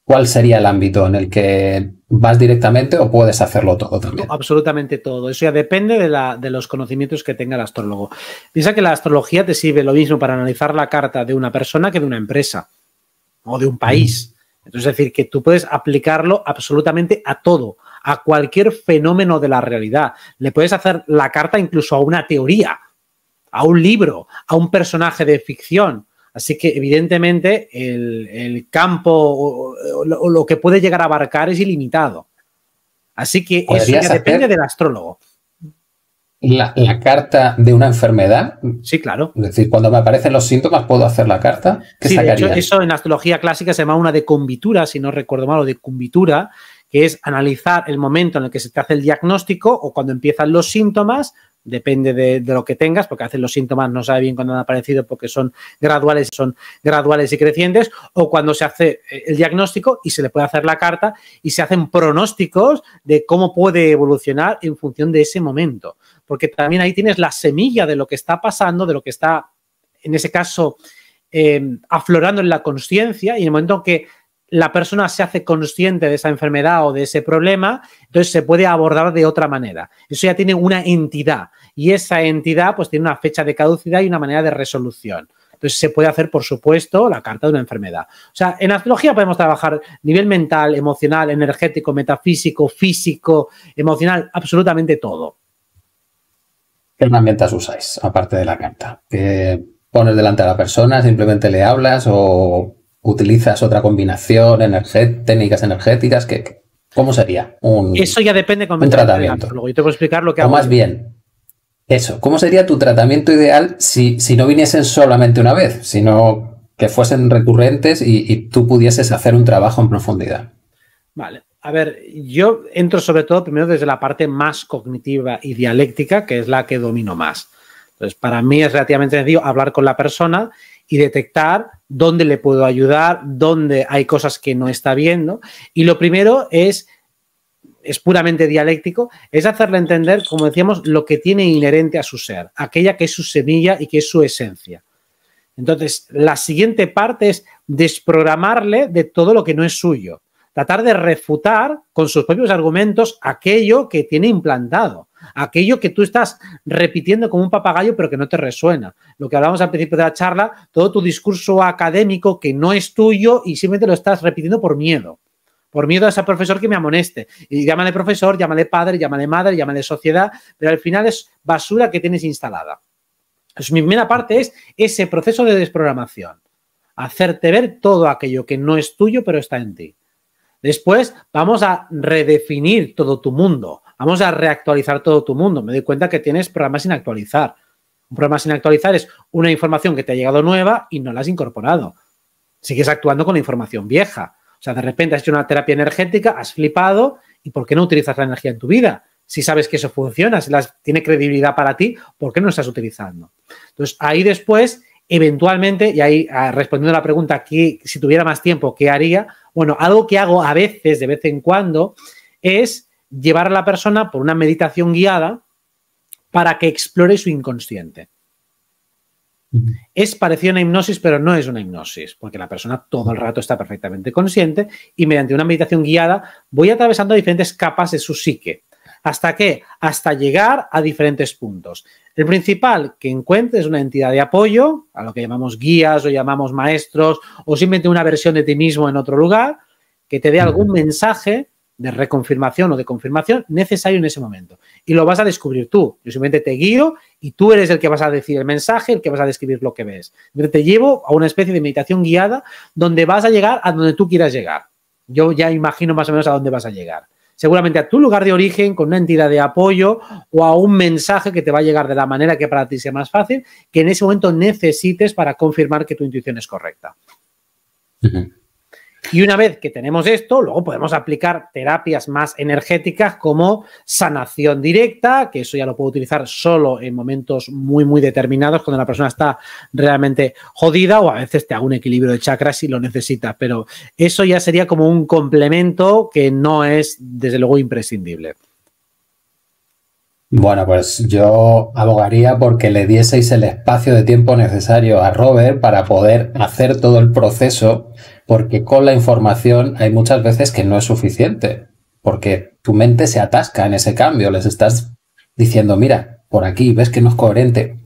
¿cuál sería el ámbito en el que vas directamente o puedes hacerlo todo también? absolutamente todo. Eso ya depende de, los conocimientos que tenga el astrólogo. Piensa que la astrología te sirve lo mismo para analizar la carta de una persona que de una empresa o de un país es decir, que tú puedes aplicarlo absolutamente a todo, a cualquier fenómeno de la realidad. Le puedes hacer la carta incluso a una teoría, a un libro, a un personaje de ficción. Así que, evidentemente, el, campo o, lo que puede llegar a abarcar es ilimitado. Así que eso ya depende del astrólogo la, carta de una enfermedad? Sí, claro. Es decir, cuando me aparecen los síntomas, ¿puedo hacer la carta? De hecho, eso en astrología clásica se llama una de decumbitura, si no recuerdo mal, o decumbitura, que es analizar el momento en el que se te hace el diagnóstico o cuando empiezan los síntomas, depende de, lo que tengas, porque hacen los síntomas no sabe bien cuándo han aparecido porque son graduales, son graduales y crecientes, o cuando se hace eh, el diagnóstico y se le puede hacer la carta y se hacen pronósticos de cómo puede evolucionar en función de ese momento porque también ahí tienes la semilla de lo que está pasando, de lo que está, en ese caso, em, aflorando en la conciencia y en el momento que la persona se hace consciente de esa enfermedad o de ese problema, entonces se puede abordar de otra manera. Eso ya tiene una entidad y esa entidad pues tiene una fecha de caducidad y una manera de resolución. Entonces se puede hacer, por supuesto, la carta de una enfermedad. O sea, en astrología podemos trabajar nivel mental, emocional, energético, metafísico, físico, emocional, absolutamente todo. ¿Qué herramientas usáis, aparte de la carta? ¿Qué pones delante a la persona? ¿Simplemente le hablas o utilizas otra combinación, técnicas energéticas? ¿Qué, ¿Cómo sería? Un, eso ya depende con un tratamiento. yo te explicar lo que o más bien, eso, ¿cómo sería tu tratamiento ideal si, no viniesen solamente una vez, sino que fuesen recurrentes y tú pudieses hacer un trabajo en profundidad? Vale. A ver, yo entro sobre todo primero desde la parte más cognitiva y dialéctica, que es la que domino más. Entonces, para mí es relativamente sencillo hablar con la persona y detectar dónde le puedo ayudar, dónde hay cosas que no está viendo. Y lo primero es, es puramente dialéctico, es hacerle entender, como decíamos, lo que tiene inherente a su ser, aquella que es su semilla y que es su esencia. Entonces, la siguiente parte es desprogramarle de todo lo que no es suyo tratar de refutar con sus propios argumentos aquello que tiene implantado, aquello que tú estás repitiendo como un papagayo pero que no te resuena. Lo que hablamos al principio de la charla, todo tu discurso académico que no es tuyo y simplemente lo estás repitiendo por miedo. Por miedo a ese profesor que me amoneste. Y llámale profesor, llámale padre, llámale madre, llámale sociedad, pero al final es basura que tienes instalada. mi primera parte es ese proceso de desprogramación. Hacerte ver todo aquello que no es tuyo, pero está en ti. Después vamos a redefinir todo tu mundo, vamos a reactualizar todo tu mundo. Me doy cuenta que tienes programas sin actualizar. Un programa sin actualizar es una información que te ha llegado nueva y no la has incorporado. Sigues actuando con la información vieja. O sea, de repente has hecho una terapia energética, has flipado y ¿por qué no utilizas la energía en tu vida? Si sabes que eso funciona, si las, tiene credibilidad para ti, ¿por qué no estás utilizando? Entonces, ahí después eventualmente, y ahí ah, respondiendo a la pregunta, si tuviera más tiempo, ¿qué haría? Bueno, algo que hago a veces, de vez en cuando, es llevar a la persona por una meditación guiada para que explore su inconsciente. Es parecido a una hipnosis, pero no es una hipnosis, porque la persona todo el rato está perfectamente consciente y mediante una meditación guiada voy atravesando diferentes capas de su psique. ¿Hasta qué? Hasta llegar a diferentes puntos. El principal, que encuentres una entidad de apoyo, a lo que llamamos guías o llamamos maestros, o simplemente una versión de ti mismo en otro lugar, que te dé algún mensaje de reconfirmación o de confirmación necesario en ese momento. Y lo vas a descubrir tú. Yo simplemente te guío y tú eres el que vas a decir el mensaje, el que vas a describir lo que ves. Te llevo a una especie de meditación guiada donde vas a llegar a donde tú quieras llegar. Yo ya imagino más o menos a dónde vas a llegar seguramente a tu lugar de origen, con una entidad de apoyo o a un mensaje que te va a llegar de la manera que para ti sea más fácil, que en ese momento necesites para confirmar que tu intuición es correcta. Y una vez que tenemos esto, luego podemos aplicar terapias más energéticas como sanación directa, que eso ya lo puedo utilizar solo en momentos muy, muy determinados, cuando la persona está realmente jodida o a veces te hago un equilibrio de chakras si lo necesitas, pero eso ya sería como un complemento que no es, desde luego, imprescindible. Bueno, pues yo abogaría porque le dieseis el espacio de tiempo necesario a Robert para poder hacer todo el proceso porque con la información hay muchas veces que no es suficiente, porque tu mente se atasca en ese cambio, les estás diciendo, mira, por aquí, ves que no es coherente.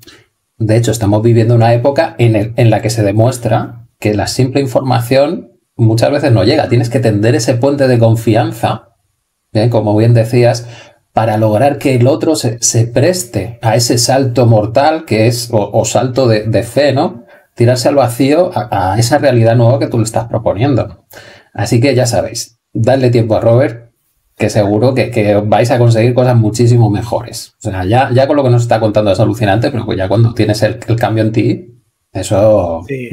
De hecho, estamos viviendo una época en, la que se demuestra que la simple información muchas veces no llega, tienes que tender ese puente de confianza, ¿bien? como bien decías, para lograr que el otro se, preste a ese salto mortal que es, o, salto de, de fe, ¿no? tirarse al vacío a, esa realidad nueva que tú le estás proponiendo. Así que ya sabéis, dadle tiempo a Robert, que seguro que, vais a conseguir cosas muchísimo mejores. O sea, ya, ya con lo que nos está contando es alucinante, pero pues ya cuando tienes el, cambio en ti, eso. Sí,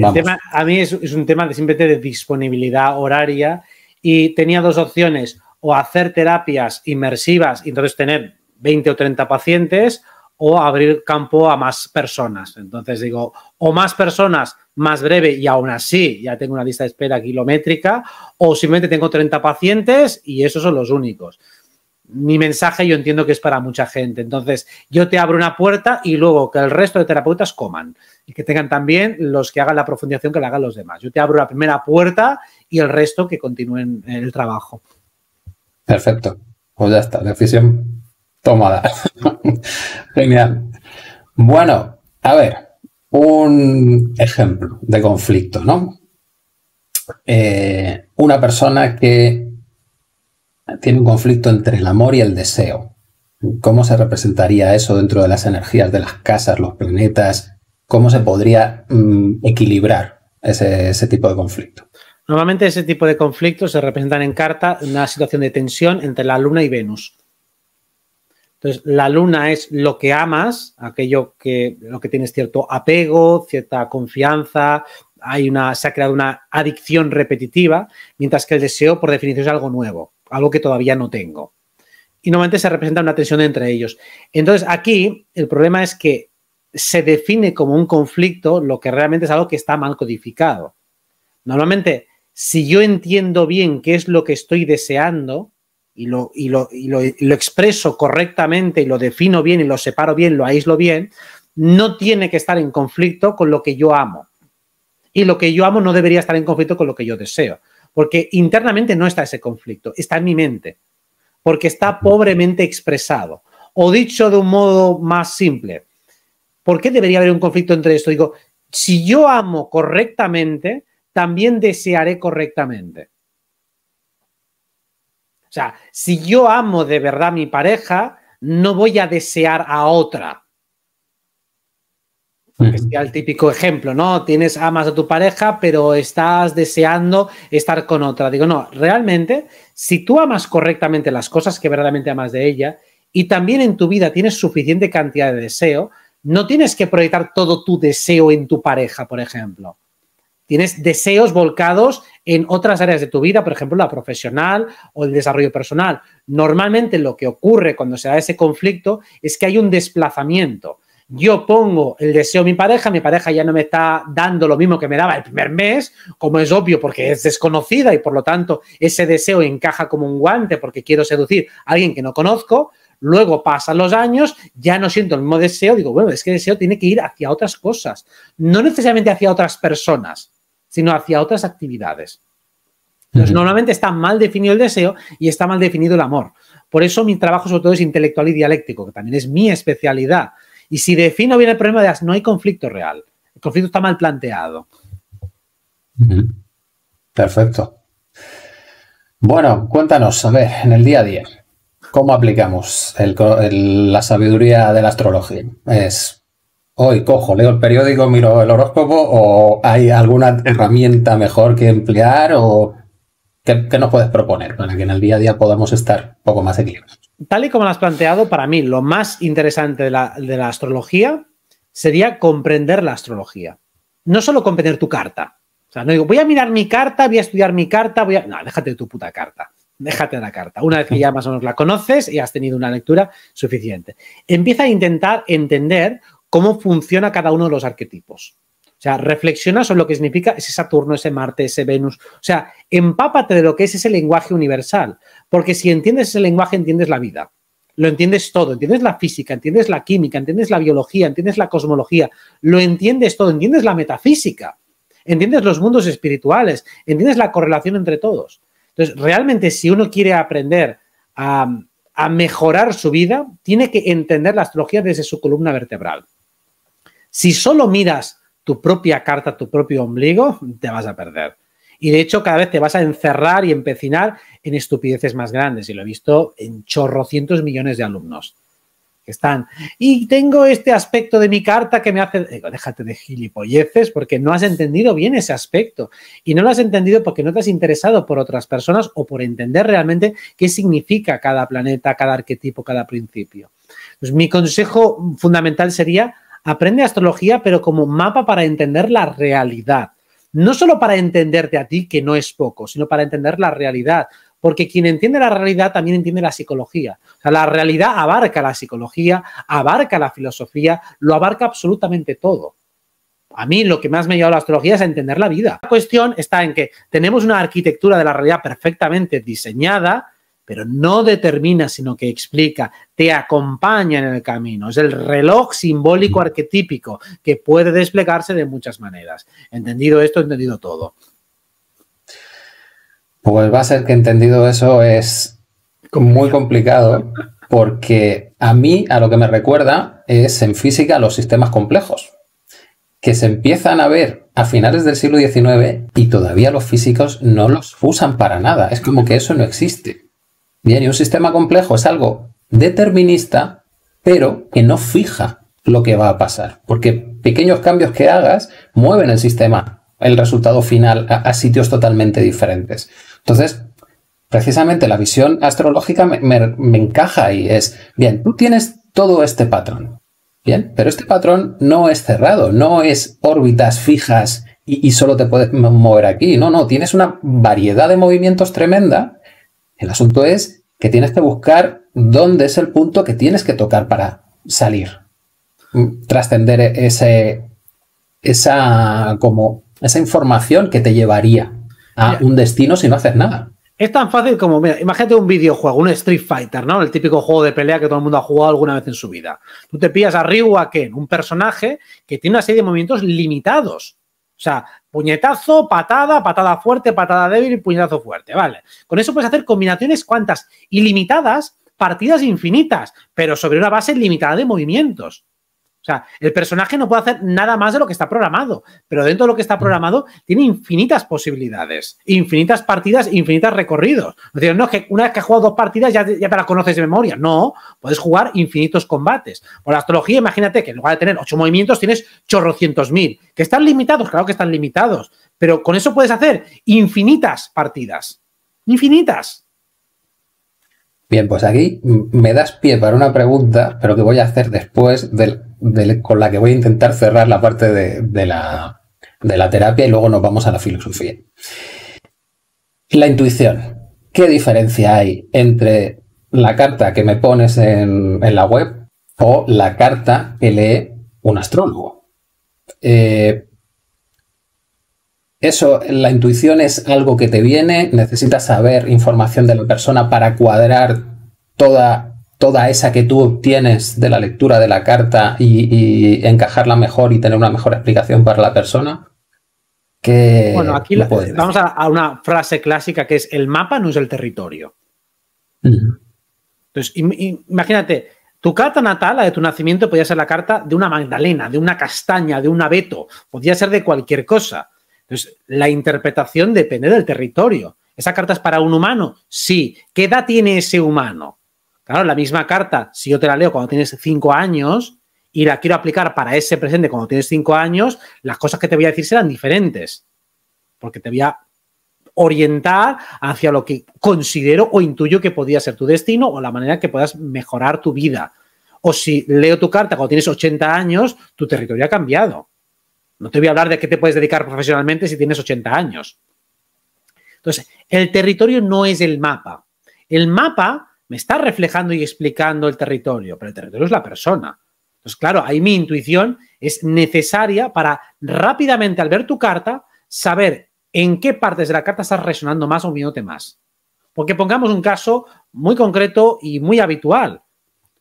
a mí es, un tema de simplemente de disponibilidad horaria y tenía dos opciones: o hacer terapias inmersivas y entonces tener 20 o 30 pacientes, o abrir campo a más personas. Entonces digo, o más personas más breve y aún así ya tengo una lista de espera kilométrica, o simplemente tengo 30 pacientes y esos son los únicos. Mi mensaje yo entiendo que es para mucha gente. Entonces, yo te abro una puerta y luego que el resto de terapeutas coman y que tengan también los que hagan la profundización que la hagan los demás. Yo te abro la primera puerta y el resto que continúen el trabajo. Perfecto. Pues ya está, la decisión Tomada. Genial. Bueno, a ver, un ejemplo de conflicto, ¿no? Eh, una persona que tiene un conflicto entre el amor y el deseo. ¿Cómo se representaría eso dentro de las energías de las casas, los planetas? ¿Cómo se podría mm, equilibrar ese, ese tipo de conflicto? Normalmente ese tipo de conflictos se representan en carta en una situación de tensión entre la Luna y Venus. Entonces, la luna es lo que amas, aquello que, lo que tienes cierto apego, cierta confianza, hay una, se ha creado una adicción repetitiva, mientras que el deseo, por definición, es algo nuevo, algo que todavía no tengo. Y normalmente se representa una tensión entre ellos. Entonces, aquí el problema es que se define como un conflicto lo que realmente es algo que está mal codificado. Normalmente, si yo entiendo bien qué es lo que estoy deseando, y lo, expreso correctamente y lo defino bien y lo separo bien, lo aíslo bien, no tiene que estar en conflicto con lo que yo amo. Y lo que yo amo no debería estar en conflicto con lo que yo deseo, porque internamente no está ese conflicto, está en mi mente, porque está pobremente expresado. O dicho de un modo más simple, ¿por qué debería haber un conflicto entre esto? Digo, si yo amo correctamente, también desearé correctamente. O sea, si yo amo de verdad a mi pareja, no voy a desear a otra. Es el típico ejemplo, ¿no? Tienes, amas a tu pareja, pero estás deseando estar con otra. Digo, no, realmente, si tú amas correctamente las cosas que verdaderamente amas de ella y también en tu vida tienes suficiente cantidad de deseo, no tienes que proyectar todo tu deseo en tu pareja, por ejemplo tienes deseos volcados en otras áreas de tu vida, por ejemplo, la profesional o el desarrollo personal. Normalmente lo que ocurre cuando se da ese conflicto es que hay un desplazamiento. Yo pongo el deseo a mi pareja, mi pareja ya no me está dando lo mismo que me daba el primer mes, como es obvio porque es desconocida y por lo tanto ese deseo encaja como un guante porque quiero seducir a alguien que no conozco, Luego pasan los años, ya no siento el mismo deseo, digo, bueno, es que el deseo tiene que ir hacia otras cosas, no necesariamente hacia otras personas, sino hacia otras actividades. Entonces, normalmente está mal definido el deseo y está mal definido el amor. Por eso mi trabajo sobre todo es intelectual y dialéctico, que también es mi especialidad. Y si defino bien el problema, de no hay conflicto real. El conflicto está mal planteado. Perfecto. Bueno, cuéntanos, a ver, en el día a día, ¿cómo aplicamos la sabiduría de la astrología? ¿Es hoy cojo, leo el periódico, miro el horóscopo o hay alguna herramienta mejor que emplear o qué, nos puedes proponer para que en el día a día podamos estar un poco más equilibrados? Tal y como lo has planteado, para mí lo más interesante de la, de la astrología sería comprender la astrología. No solo comprender tu carta. O sea, no digo, voy a mirar mi carta, voy a estudiar mi carta, voy a... No, déjate de tu puta carta déjate la carta. Una vez que ya más o menos la conoces y has tenido una lectura suficiente. Empieza a intentar entender cómo funciona cada uno de los arquetipos. O sea, reflexiona sobre lo que significa ese Saturno, ese Marte, ese Venus. O sea, empápate de lo que es ese lenguaje universal, porque si entiendes ese lenguaje, entiendes la vida. Lo entiendes todo, entiendes la física, entiendes la química, entiendes la biología, entiendes la cosmología, lo entiendes todo, entiendes la metafísica, entiendes los mundos espirituales, entiendes la correlación entre todos. Entonces, realmente si uno quiere aprender a, a mejorar su vida, tiene que entender la astrología desde su columna vertebral. Si solo miras tu propia carta, tu propio ombligo, te vas a perder. Y de hecho, cada vez te vas a encerrar y empecinar en estupideces más grandes. Y lo he visto en chorro, cientos millones de alumnos que están. Y tengo este aspecto de mi carta que me hace. déjate de gilipolleces porque no has entendido bien ese aspecto. Y no lo has entendido porque no te has interesado por otras personas o por entender realmente qué significa cada planeta, cada arquetipo, cada principio. Pues mi consejo fundamental sería Aprende astrología, pero como mapa para entender la realidad. No solo para entenderte a ti, que no es poco, sino para entender la realidad. Porque quien entiende la realidad también entiende la psicología. O sea, la realidad abarca la psicología, abarca la filosofía, lo abarca absolutamente todo. A mí lo que más me ha llevado a la astrología es entender la vida. La cuestión está en que tenemos una arquitectura de la realidad perfectamente diseñada, pero no determina, sino que explica, te acompaña en el camino. Es el reloj simbólico arquetípico que puede desplegarse de muchas maneras. Entendido esto, entendido todo. Pues va a ser que entendido eso es muy complicado porque a mí a lo que me recuerda es en física los sistemas complejos, que se empiezan a ver a finales del siglo XIX y todavía los físicos no los usan para nada. Es como que eso no existe. Bien, y un sistema complejo es algo determinista, pero que no fija lo que va a pasar, porque pequeños cambios que hagas mueven el sistema, el resultado final, a, sitios totalmente diferentes. Entonces, precisamente la visión astrológica me, me, encaja ahí. Es, bien, tú tienes todo este patrón, bien, pero este patrón no es cerrado, no es órbitas fijas y, y solo te puedes mover aquí, no, no, tienes una variedad de movimientos tremenda el asunto es que tienes que buscar dónde es el punto que tienes que tocar para salir, mm, trascender ese, esa, como, esa información que te llevaría a un destino si no haces nada. Es tan fácil como, mira, imagínate un videojuego, un Street Fighter, ¿no? El típico juego de pelea que todo el mundo ha jugado alguna vez en su vida. Tú te pillas a Ryu a Ken, un personaje que tiene una serie de movimientos limitados o sea, puñetazo, patada, patada fuerte, patada débil y puñetazo fuerte, ¿vale? Con eso puedes hacer combinaciones cuantas ilimitadas, partidas infinitas, pero sobre una base limitada de movimientos sea, el personaje no puede hacer nada más de lo que está programado, pero dentro de lo que está programado tiene infinitas posibilidades, infinitas partidas, infinitas recorridos. No, no es que una vez que has jugado dos partidas ya, ya, te las conoces de memoria. No, puedes jugar infinitos combates. Por la astrología, imagínate que en lugar de tener ocho movimientos tienes chorrocientos mil, que están limitados, claro que están limitados, pero con eso puedes hacer infinitas partidas. Infinitas. Bien, pues aquí me das pie para una pregunta, pero que voy a hacer después con la que voy a intentar cerrar la parte de, la, terapia y luego nos vamos a la filosofía. La intuición. ¿Qué diferencia hay entre la carta que me pones en, en la web o la carta que lee un astrólogo? Eh, eso, la intuición es algo que te viene, necesitas saber información de la persona para cuadrar toda, toda esa que tú obtienes de la lectura de la carta y, encajarla mejor y tener una mejor explicación para la persona. bueno, aquí vamos a, una frase clásica que es el mapa no es el territorio. Entonces, imagínate, tu carta natal, la de tu nacimiento, podía ser la carta de una magdalena, de una castaña, de un abeto, podía ser de cualquier cosa. Entonces, la interpretación depende del territorio. ¿Esa carta es para un humano? Sí. ¿Qué edad tiene ese humano? Claro, la misma carta, si yo te la leo cuando tienes cinco años y la quiero aplicar para ese presente cuando tienes cinco años, las cosas que te voy a decir serán diferentes. Porque te voy a orientar hacia lo que considero o intuyo que podría ser tu destino o la manera que puedas mejorar tu vida. O si leo tu carta cuando tienes 80 años, tu territorio ha cambiado. No te voy a hablar de qué te puedes dedicar profesionalmente si tienes 80 años. Entonces, el territorio no es el mapa. El mapa me está reflejando y explicando el territorio, pero el territorio es la persona. Entonces, claro, ahí mi intuición es necesaria para rápidamente al ver tu carta saber en qué partes de la carta estás resonando más o miéndote más. Porque pongamos un caso muy concreto y muy habitual.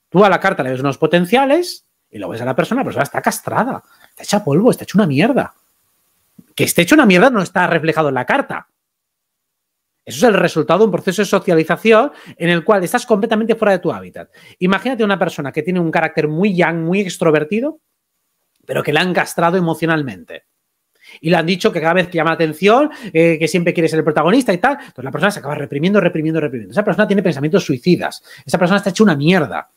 Tú a la carta le ves unos potenciales y lo ves a la persona, pues persona está castrada, está hecha polvo, está hecha una mierda. Que esté hecha una mierda no está reflejado en la carta. Eso es el resultado de un proceso de socialización en el cual estás completamente fuera de tu hábitat. Imagínate una persona que tiene un carácter muy yang, muy extrovertido, pero que la han castrado emocionalmente. Y le han dicho que cada vez que llama la atención, eh, que siempre quiere ser el protagonista y tal, entonces la persona se acaba reprimiendo, reprimiendo, reprimiendo. Esa persona tiene pensamientos suicidas. Esa persona está hecha una mierda.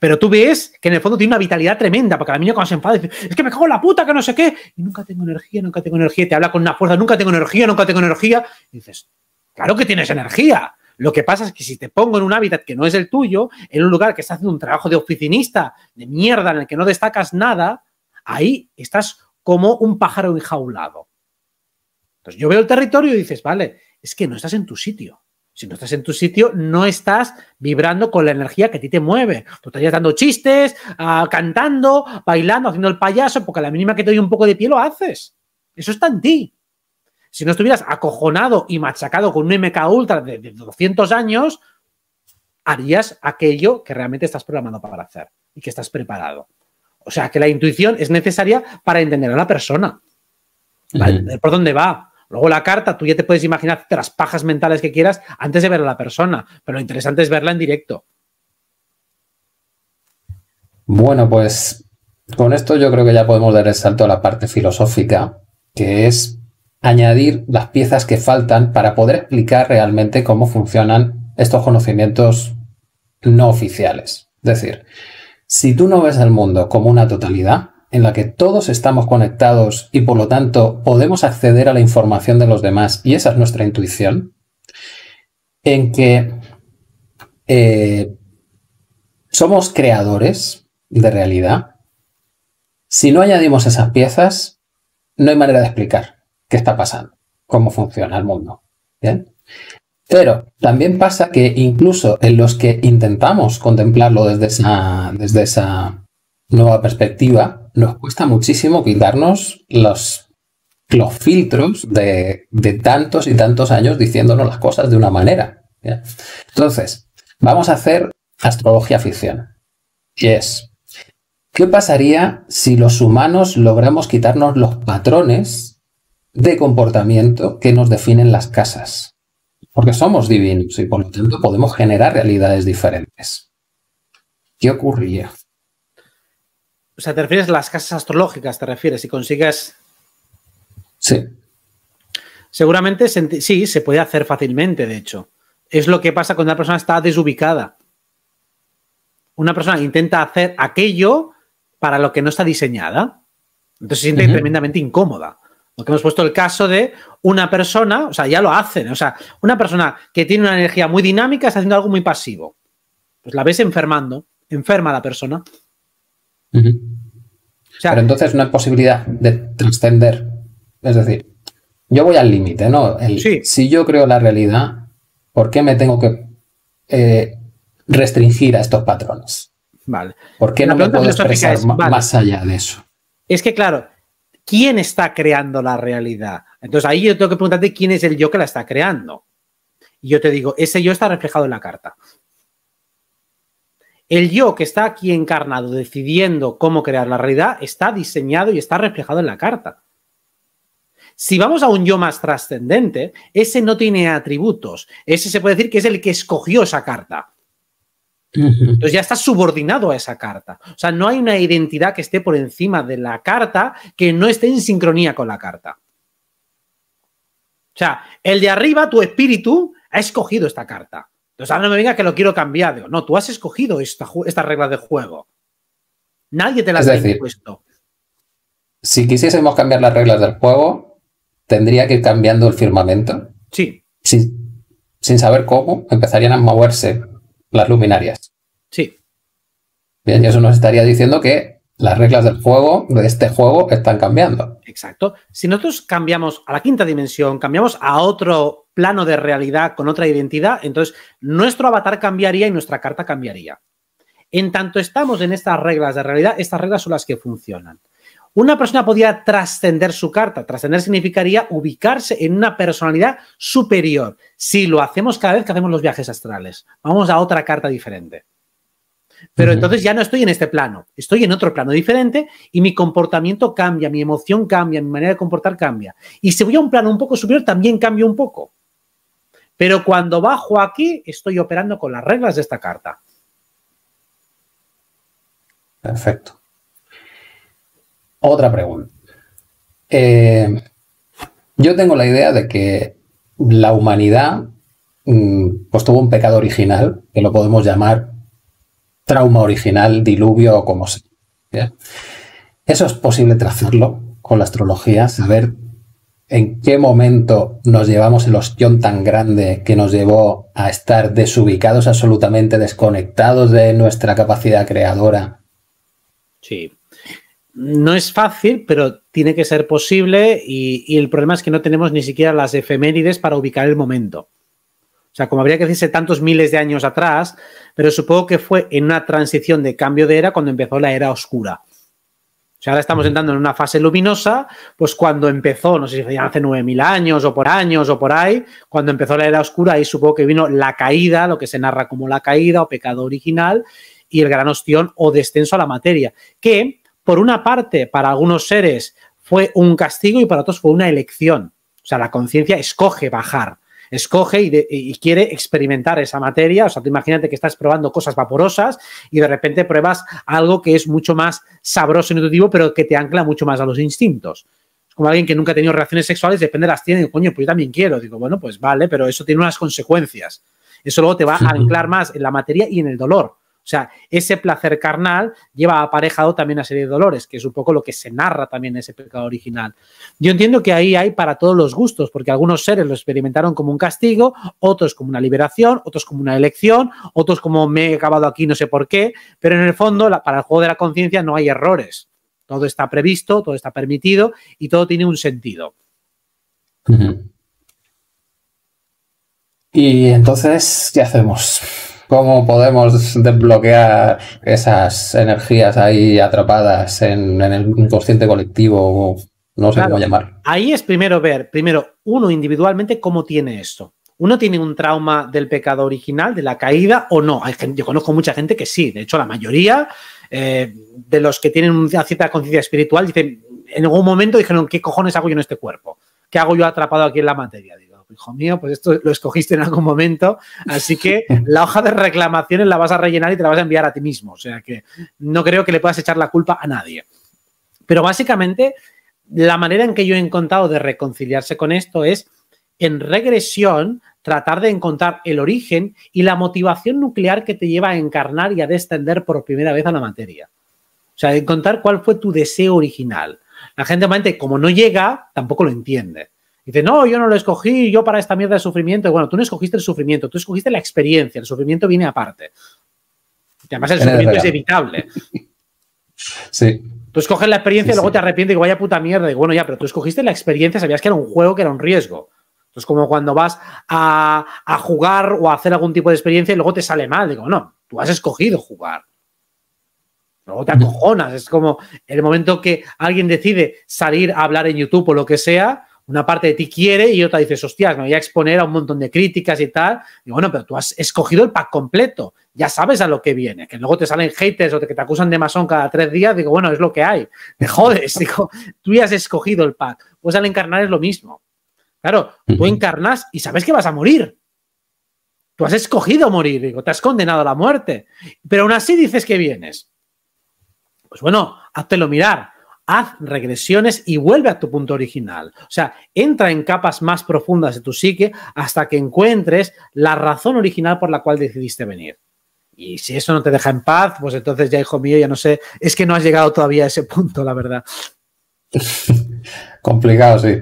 Pero tú ves que en el fondo tiene una vitalidad tremenda, porque la niña cuando se enfada dice, es que me cago en la puta, que no sé qué, y nunca tengo energía, nunca tengo energía, y te habla con una fuerza, nunca tengo energía, nunca tengo energía, y dices, claro que tienes energía. Lo que pasa es que si te pongo en un hábitat que no es el tuyo, en un lugar que estás haciendo un trabajo de oficinista, de mierda, en el que no destacas nada, ahí estás como un pájaro enjaulado. Entonces yo veo el territorio y dices, vale, es que no estás en tu sitio. Si no estás en tu sitio, no estás vibrando con la energía que a ti te mueve. Tú estarías dando chistes, ah, cantando, bailando, haciendo el payaso, porque a la mínima que te doy un poco de pie lo haces. Eso está en ti. Si no estuvieras acojonado y machacado con un MK Ultra de, 200 años, harías aquello que realmente estás programado para hacer y que estás preparado. O sea, que la intuición es necesaria para entender a la persona. ¿Por dónde va? Luego la carta, tú ya te puedes imaginar las pajas mentales que quieras antes de ver a la persona, pero lo interesante es verla en directo. Bueno, pues con esto yo creo que ya podemos dar el salto a la parte filosófica, que es añadir las piezas que faltan para poder explicar realmente cómo funcionan estos conocimientos no oficiales. Es decir, si tú no ves el mundo como una totalidad, en la que todos estamos conectados y por lo tanto podemos acceder a la información de los demás, y esa es nuestra intuición, en que eh, somos creadores de realidad, si no añadimos esas piezas, no hay manera de explicar qué está pasando, cómo funciona el mundo. Pero también pasa que incluso en los que intentamos contemplarlo desde esa, desde esa nueva perspectiva, nos cuesta muchísimo quitarnos los, los filtros de, de, tantos y tantos años diciéndonos las cosas de una manera. Entonces, vamos a hacer astrología ficción. Y es, ¿qué pasaría si los humanos logramos quitarnos los patrones de comportamiento que nos definen las casas? Porque somos divinos y por lo tanto podemos generar realidades diferentes. ¿Qué ocurría? O sea, te refieres a las casas astrológicas, te refieres, y consigues. Sí. Seguramente sí, se puede hacer fácilmente, de hecho. Es lo que pasa cuando una persona está desubicada. Una persona intenta hacer aquello para lo que no está diseñada. Entonces se siente tremendamente incómoda. Lo hemos puesto el caso de una persona, o sea, ya lo hacen, o sea, una persona que tiene una energía muy dinámica está haciendo algo muy pasivo. Pues la ves enfermando, enferma la persona. Pero entonces no hay posibilidad de trascender. Es decir, yo voy al límite, ¿no? Si yo creo la realidad, ¿por qué me tengo que eh, restringir a estos patrones? Vale. ¿Por qué no me puedo expresar más allá de eso? Es que, claro, ¿quién está creando la realidad? Entonces ahí yo tengo que preguntarte quién es el yo que la está creando. Y yo te digo, ese yo está reflejado en la carta. El yo que está aquí encarnado decidiendo cómo crear la realidad está diseñado y está reflejado en la carta. Si vamos a un yo más trascendente, ese no tiene atributos. Ese se puede decir que es el que escogió esa carta. Entonces ya está subordinado a esa carta. O sea, no hay una identidad que esté por encima de la carta que no esté en sincronía con la carta. O sea, el de arriba, tu espíritu, ha escogido esta carta. O sea, no me venga que lo quiero cambiar. no, tú has escogido esta, reglas regla de juego. Nadie te las ha impuesto. Si quisiésemos cambiar las reglas del juego, tendría que ir cambiando el firmamento. Sí. Sin, sin saber cómo, empezarían a moverse las luminarias. Sí. Bien, eso nos estaría diciendo que las reglas del juego, de este juego, están cambiando. Exacto. Si nosotros cambiamos a la quinta dimensión, cambiamos a otro plano de realidad con otra identidad, entonces nuestro avatar cambiaría y nuestra carta cambiaría. En tanto estamos en estas reglas de realidad, estas reglas son las que funcionan. Una persona podía trascender su carta. Trascender significaría ubicarse en una personalidad superior. Si lo hacemos cada vez que hacemos los viajes astrales, vamos a otra carta diferente. Pero entonces ya no estoy en este plano, estoy en otro plano diferente y mi comportamiento cambia, mi emoción cambia, mi manera de comportar cambia. Y si voy a un plano un poco superior, también cambio un poco. Pero cuando bajo aquí, estoy operando con las reglas de esta carta. Perfecto. Otra pregunta. Eh, yo tengo la idea de que la humanidad mm, pues, tuvo un pecado original, que lo podemos llamar trauma original, diluvio o como sea. Eso es posible trazarlo con la astrología, saber en qué momento nos llevamos el ostión tan grande que nos llevó a estar desubicados, absolutamente desconectados de nuestra capacidad creadora. Sí. No es fácil, pero tiene que ser posible y, y el problema es que no tenemos ni siquiera las efemérides para ubicar el momento sea, como habría que decirse tantos miles de años atrás, pero supongo que fue en una transición de cambio de era cuando empezó la era oscura. O sea, ahora estamos entrando en una fase luminosa, pues cuando empezó, no sé si hace 9.000 años o por años o por ahí, cuando empezó la era oscura, ahí supongo que vino la caída, lo que se narra como la caída o pecado original, y el gran ostión o descenso a la materia, que por una parte para algunos seres fue un castigo y para otros fue una elección. O sea, la conciencia escoge bajar escoge y, quiere experimentar esa materia. O sea, tú imagínate que estás probando cosas vaporosas y de repente pruebas algo que es mucho más sabroso y nutritivo, pero que te ancla mucho más a los instintos. como alguien que nunca ha tenido relaciones sexuales, depende de las tiene, coño, pues yo también quiero. Digo, bueno, pues vale, pero eso tiene unas consecuencias. Eso luego te va a anclar más en la materia y en el dolor. O sea, ese placer carnal lleva aparejado también una serie de dolores, que es un poco lo que se narra también en ese pecado original. Yo entiendo que ahí hay para todos los gustos, porque algunos seres lo experimentaron como un castigo, otros como una liberación, otros como una elección, otros como me he acabado aquí no sé por qué, pero en el fondo para el juego de la conciencia no hay errores. Todo está previsto, todo está permitido y todo tiene un sentido. Y entonces, ¿qué hacemos? cómo podemos desbloquear esas energías ahí atrapadas en, el inconsciente colectivo, no sé cómo llamar. Ahí es primero ver, primero, uno individualmente cómo tiene esto. Uno tiene un trauma del pecado original, de la caída, o no. yo conozco mucha gente que sí, de hecho la mayoría eh, de los que tienen una cierta conciencia espiritual dicen, en algún momento dijeron, ¿qué cojones hago yo en este cuerpo? ¿Qué hago yo atrapado aquí en la materia? hijo mío, pues esto lo escogiste en algún momento, así que la hoja de reclamaciones la vas a rellenar y te la vas a enviar a ti mismo. O sea que no creo que le puedas echar la culpa a nadie. Pero básicamente, la manera en que yo he encontrado de reconciliarse con esto es en regresión tratar de encontrar el origen y la motivación nuclear que te lleva a encarnar y a descender por primera vez a la materia. O sea, encontrar cuál fue tu deseo original. La gente, obviamente, como no llega, tampoco lo entiende. Dice, no, yo no lo escogí, yo para esta mierda de sufrimiento. Bueno, tú no escogiste el sufrimiento, tú escogiste la experiencia, el sufrimiento viene aparte. Y además, el sufrimiento es evitable. Sí. Tú escoges la experiencia y luego te arrepientes y digo, vaya puta mierda. Y bueno, ya, pero tú escogiste la experiencia, sabías que era un juego, que era un riesgo. Entonces, como cuando vas a, a jugar o a hacer algún tipo de experiencia y luego te sale mal, digo, no, tú has escogido jugar. Luego te acojonas. Es como el momento que alguien decide salir a hablar en YouTube o lo que sea, una parte de ti quiere y otra dices, hostias, me voy a exponer a un montón de críticas y tal. Y bueno, pero tú has escogido el pack completo, ya sabes a lo que viene, que luego te salen haters o que te acusan de masón cada tres días, digo, bueno, es lo que hay, te jodes, digo, tú ya has escogido el pack. Pues al encarnar es lo mismo. Claro, tú encarnas y sabes que vas a morir. Tú has escogido morir, digo, te has condenado a la muerte. Pero aún así dices que vienes. Pues bueno, háztelo mirar haz regresiones y vuelve a tu punto original. O sea, entra en capas más profundas de tu psique hasta que encuentres la razón original por la cual decidiste venir. Y si eso no te deja en paz, pues entonces ya, hijo mío, ya no sé, es que no has llegado todavía a ese punto, la verdad. Complicado, sí.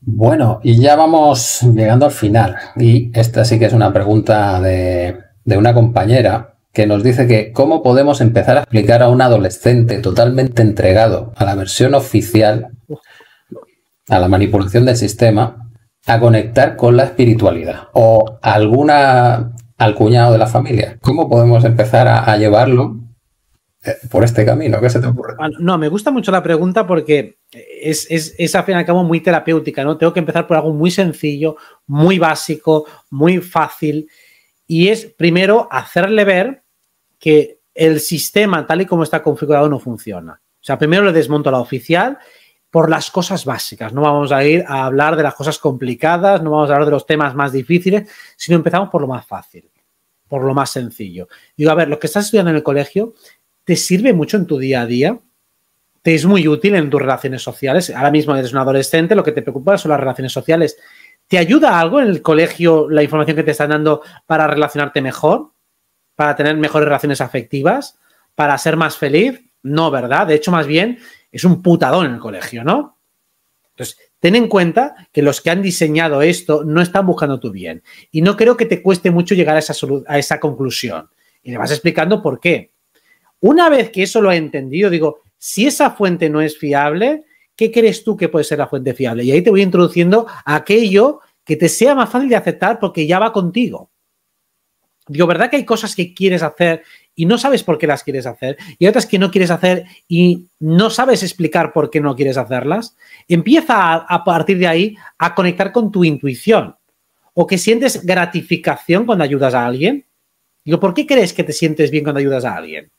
Bueno, y ya vamos llegando al final. Y esta sí que es una pregunta de, de una compañera que nos dice que cómo podemos empezar a explicar a un adolescente totalmente entregado a la versión oficial, a la manipulación del sistema, a conectar con la espiritualidad o alguna al cuñado de la familia. ¿Cómo podemos empezar a, llevarlo eh, por este camino? ¿Qué se te ocurre? No, me gusta mucho la pregunta porque es, es, al fin y al cabo muy terapéutica, ¿no? Tengo que empezar por algo muy sencillo, muy básico, muy fácil. Y es primero hacerle ver que el sistema tal y como está configurado no funciona. O sea, primero le desmonto la oficial por las cosas básicas. No vamos a ir a hablar de las cosas complicadas, no vamos a hablar de los temas más difíciles, sino empezamos por lo más fácil, por lo más sencillo. Digo, a ver, lo que estás estudiando en el colegio te sirve mucho en tu día a día, te es muy útil en tus relaciones sociales. Ahora mismo eres un adolescente, lo que te preocupa son las relaciones sociales. ¿Te ayuda algo en el colegio la información que te están dando para relacionarte mejor? para tener mejores relaciones afectivas, para ser más feliz. No, ¿verdad? De hecho, más bien es un putadón en el colegio, ¿no? Entonces, ten en cuenta que los que han diseñado esto no están buscando tu bien. Y no creo que te cueste mucho llegar a esa, a esa conclusión. Y le vas explicando por qué. Una vez que eso lo ha entendido, digo, si esa fuente no es fiable, ¿qué crees tú que puede ser la fuente fiable? Y ahí te voy introduciendo aquello que te sea más fácil de aceptar porque ya va contigo. Digo, ¿verdad que hay cosas que quieres hacer y no sabes por qué las quieres hacer? Y otras que no quieres hacer y no sabes explicar por qué no quieres hacerlas. Empieza a, partir de ahí a conectar con tu intuición o que sientes gratificación cuando ayudas a alguien. Digo, ¿por qué crees que te sientes bien cuando ayudas a alguien?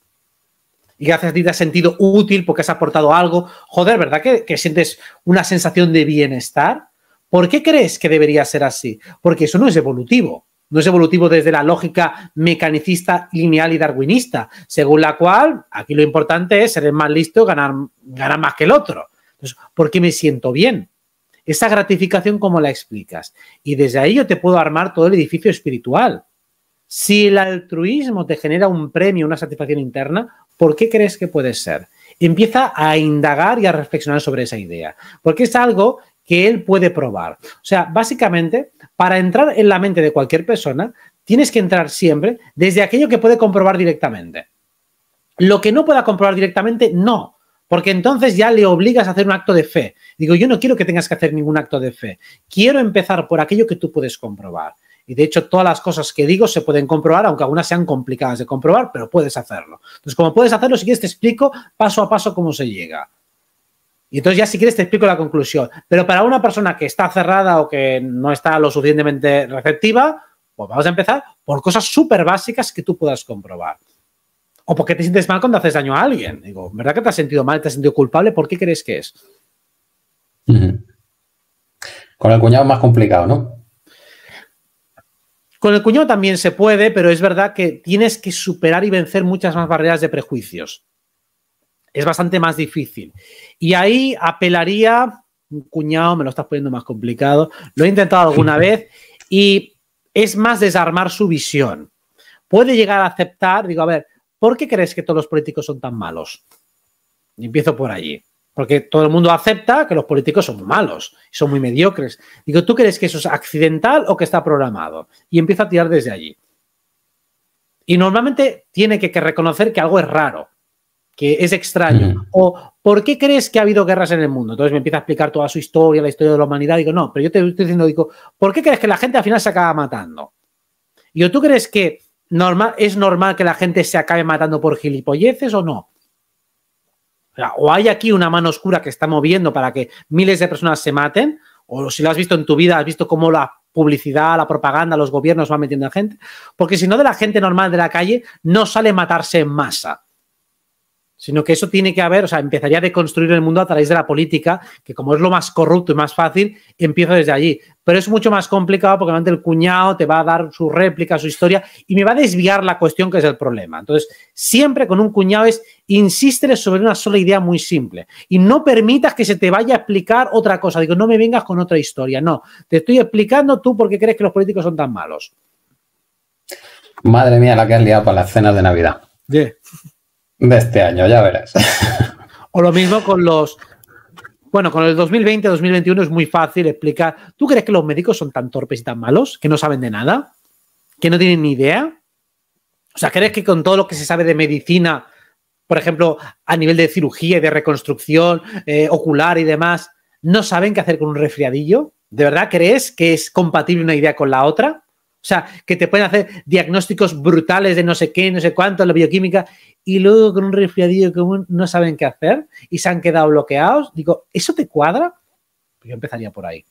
Y gracias a ti te has sentido útil porque has aportado algo. Joder, ¿verdad que sientes una sensación de bienestar? ¿Por qué crees que debería ser así? Porque eso no es evolutivo no es evolutivo desde la lógica mecanicista, lineal y darwinista, según la cual aquí lo importante es ser el más listo, ganar, ganar más que el otro. Entonces, ¿por qué me siento bien? Esa gratificación, ¿cómo la explicas? Y desde ahí yo te puedo armar todo el edificio espiritual. Si el altruismo te genera un premio, una satisfacción interna, ¿por qué crees que puede ser? Empieza a indagar y a reflexionar sobre esa idea, porque es algo que él puede probar. O sea, básicamente, para entrar en la mente de cualquier persona, tienes que entrar siempre desde aquello que puede comprobar directamente. Lo que no pueda comprobar directamente, no, porque entonces ya le obligas a hacer un acto de fe. Digo, yo no quiero que tengas que hacer ningún acto de fe. Quiero empezar por aquello que tú puedes comprobar. Y de hecho, todas las cosas que digo se pueden comprobar, aunque algunas sean complicadas de comprobar, pero puedes hacerlo. Entonces, como puedes hacerlo, si quieres, te explico paso a paso cómo se llega. Y entonces ya si quieres te explico la conclusión. Pero para una persona que está cerrada o que no está lo suficientemente receptiva, pues vamos a empezar por cosas súper básicas que tú puedas comprobar. O porque te sientes mal cuando haces daño a alguien. Digo, ¿verdad que te has sentido mal, te has sentido culpable? ¿Por qué crees que es? Con el cuñado más complicado, ¿no? Con el cuñado también se puede, pero es verdad que tienes que superar y vencer muchas más barreras de prejuicios es bastante más difícil. Y ahí apelaría, un cuñado, me lo estás poniendo más complicado, lo he intentado alguna vez y es más desarmar su visión. Puede llegar a aceptar, digo, a ver, ¿por qué crees que todos los políticos son tan malos? Y empiezo por allí. Porque todo el mundo acepta que los políticos son malos, son muy mediocres. Digo, ¿tú crees que eso es accidental o que está programado? Y empiezo a tirar desde allí. Y normalmente tiene que reconocer que algo es raro que es extraño. O ¿por qué crees que ha habido guerras en el mundo? Entonces me empieza a explicar toda su historia, la historia de la humanidad. Digo, no, pero yo te estoy diciendo, digo, ¿por qué crees que la gente al final se acaba matando? Y yo, ¿tú crees que normal, es normal que la gente se acabe matando por gilipolleces o no? O, o hay aquí una mano oscura que está moviendo para que miles de personas se maten, o si lo has visto en tu vida, has visto cómo la publicidad, la propaganda, los gobiernos van metiendo a gente, porque si no de la gente normal de la calle no sale matarse en masa sino que eso tiene que haber, o sea, empezaría a deconstruir el mundo a través de la política, que como es lo más corrupto y más fácil, empieza desde allí. Pero es mucho más complicado porque realmente el cuñado te va a dar su réplica, su historia, y me va a desviar la cuestión que es el problema. Entonces, siempre con un cuñado es insístele sobre una sola idea muy simple y no permitas que se te vaya a explicar otra cosa. Digo, no me vengas con otra historia, no. Te estoy explicando tú por qué crees que los políticos son tan malos. Madre mía, la que has liado para las cenas de Navidad de este año, ya verás. O lo mismo con los. Bueno, con el 2020-2021 es muy fácil explicar. ¿Tú crees que los médicos son tan torpes y tan malos que no saben de nada? ¿Que no tienen ni idea? O sea, ¿crees que con todo lo que se sabe de medicina, por ejemplo, a nivel de cirugía y de reconstrucción eh, ocular y demás, no saben qué hacer con un resfriadillo? ¿De verdad crees que es compatible una idea con la otra? O sea, que te pueden hacer diagnósticos brutales de no sé qué, no sé cuánto, la bioquímica, y luego con un resfriadillo común no saben qué hacer y se han quedado bloqueados. Digo, ¿eso te cuadra? Pues yo empezaría por ahí.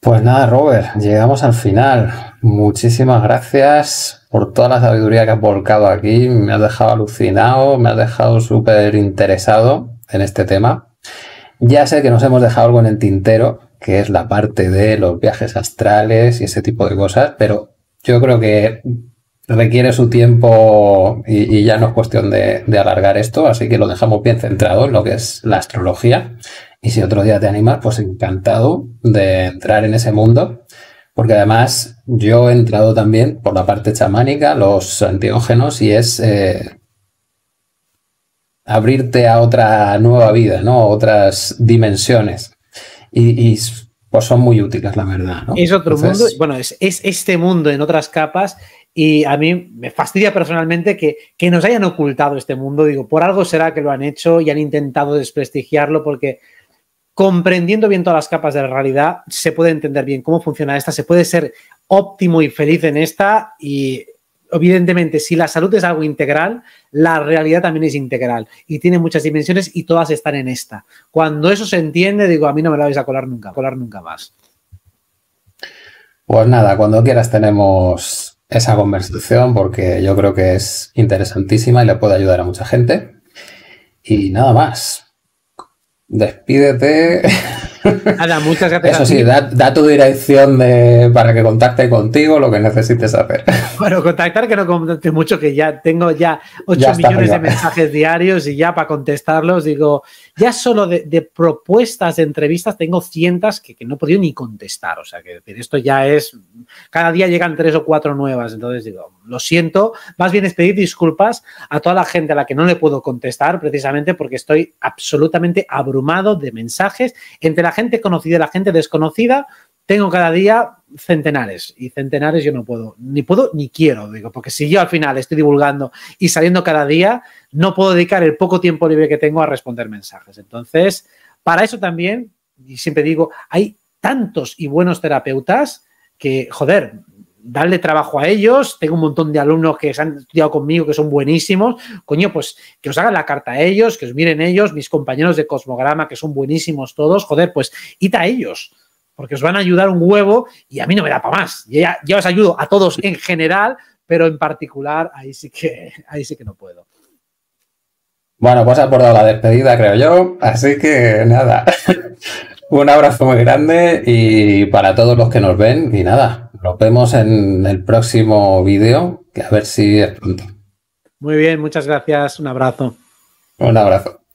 Pues nada, Robert, llegamos al final. Muchísimas gracias por toda la sabiduría que has volcado aquí. Me has dejado alucinado, me has dejado súper interesado en este tema. Ya sé que nos hemos dejado algo en el tintero, que es la parte de los viajes astrales y ese tipo de cosas, pero yo creo que requiere su tiempo y, ya no es cuestión de, alargar esto, así que lo dejamos bien centrado en lo que es la astrología. Y si otro día te animas, pues encantado de entrar en ese mundo, porque además yo he entrado también por la parte chamánica, los antiógenos, y es eh, abrirte a otra nueva vida, ¿no? Otras dimensiones y, pues son muy útiles, la verdad. Es otro mundo, bueno, es, este mundo en otras capas y a mí me fastidia personalmente que, que nos hayan ocultado este mundo, digo, por algo será que lo han hecho y han intentado desprestigiarlo porque comprendiendo bien todas las capas de la realidad se puede entender bien cómo funciona esta, se puede ser óptimo y feliz en esta y evidentemente, si la salud es algo integral, la realidad también es integral y tiene muchas dimensiones y todas están en esta. Cuando eso se entiende, digo, a mí no me la vais a colar nunca, colar nunca más. Pues nada, cuando quieras tenemos esa conversación porque yo creo que es interesantísima y le puede ayudar a mucha gente. Y nada más. Despídete. Nada, muchas gracias. Eso sí, da, tu dirección para que contacte contigo lo que necesites hacer. Bueno, contactar que no contacte mucho, que ya tengo ya 8 millones de mensajes diarios y ya para contestarlos, digo, ya solo de, propuestas de entrevistas tengo cientos que, no he podido ni contestar. O sea, que esto ya es. Cada día llegan tres o cuatro nuevas, entonces digo, lo siento. Más bien es pedir disculpas a toda la gente a la que no le puedo contestar, precisamente porque estoy absolutamente abrumado de mensajes entre la gente conocida y la gente desconocida, tengo cada día centenares y centenares yo no puedo, ni puedo ni quiero, digo, porque si yo al final estoy divulgando y saliendo cada día, no puedo dedicar el poco tiempo libre que tengo a responder mensajes. Entonces, para eso también, y siempre digo, hay tantos y buenos terapeutas que, joder, darle trabajo a ellos. Tengo un montón de alumnos que se han estudiado conmigo, que son buenísimos. Coño, pues que os hagan la carta a ellos, que os miren ellos, mis compañeros de Cosmograma, que son buenísimos todos. Joder, pues id a ellos, porque os van a ayudar un huevo y a mí no me da para más. Ya, os ayudo a todos en general, pero en particular ahí sí que, ahí sí que no puedo. Bueno, pues ha abordado la despedida, creo yo. Así que nada. un abrazo muy grande y para todos los que nos ven y nada, nos vemos en el próximo vídeo, que a ver si es pronto. Muy bien, muchas gracias. Un abrazo. Un abrazo.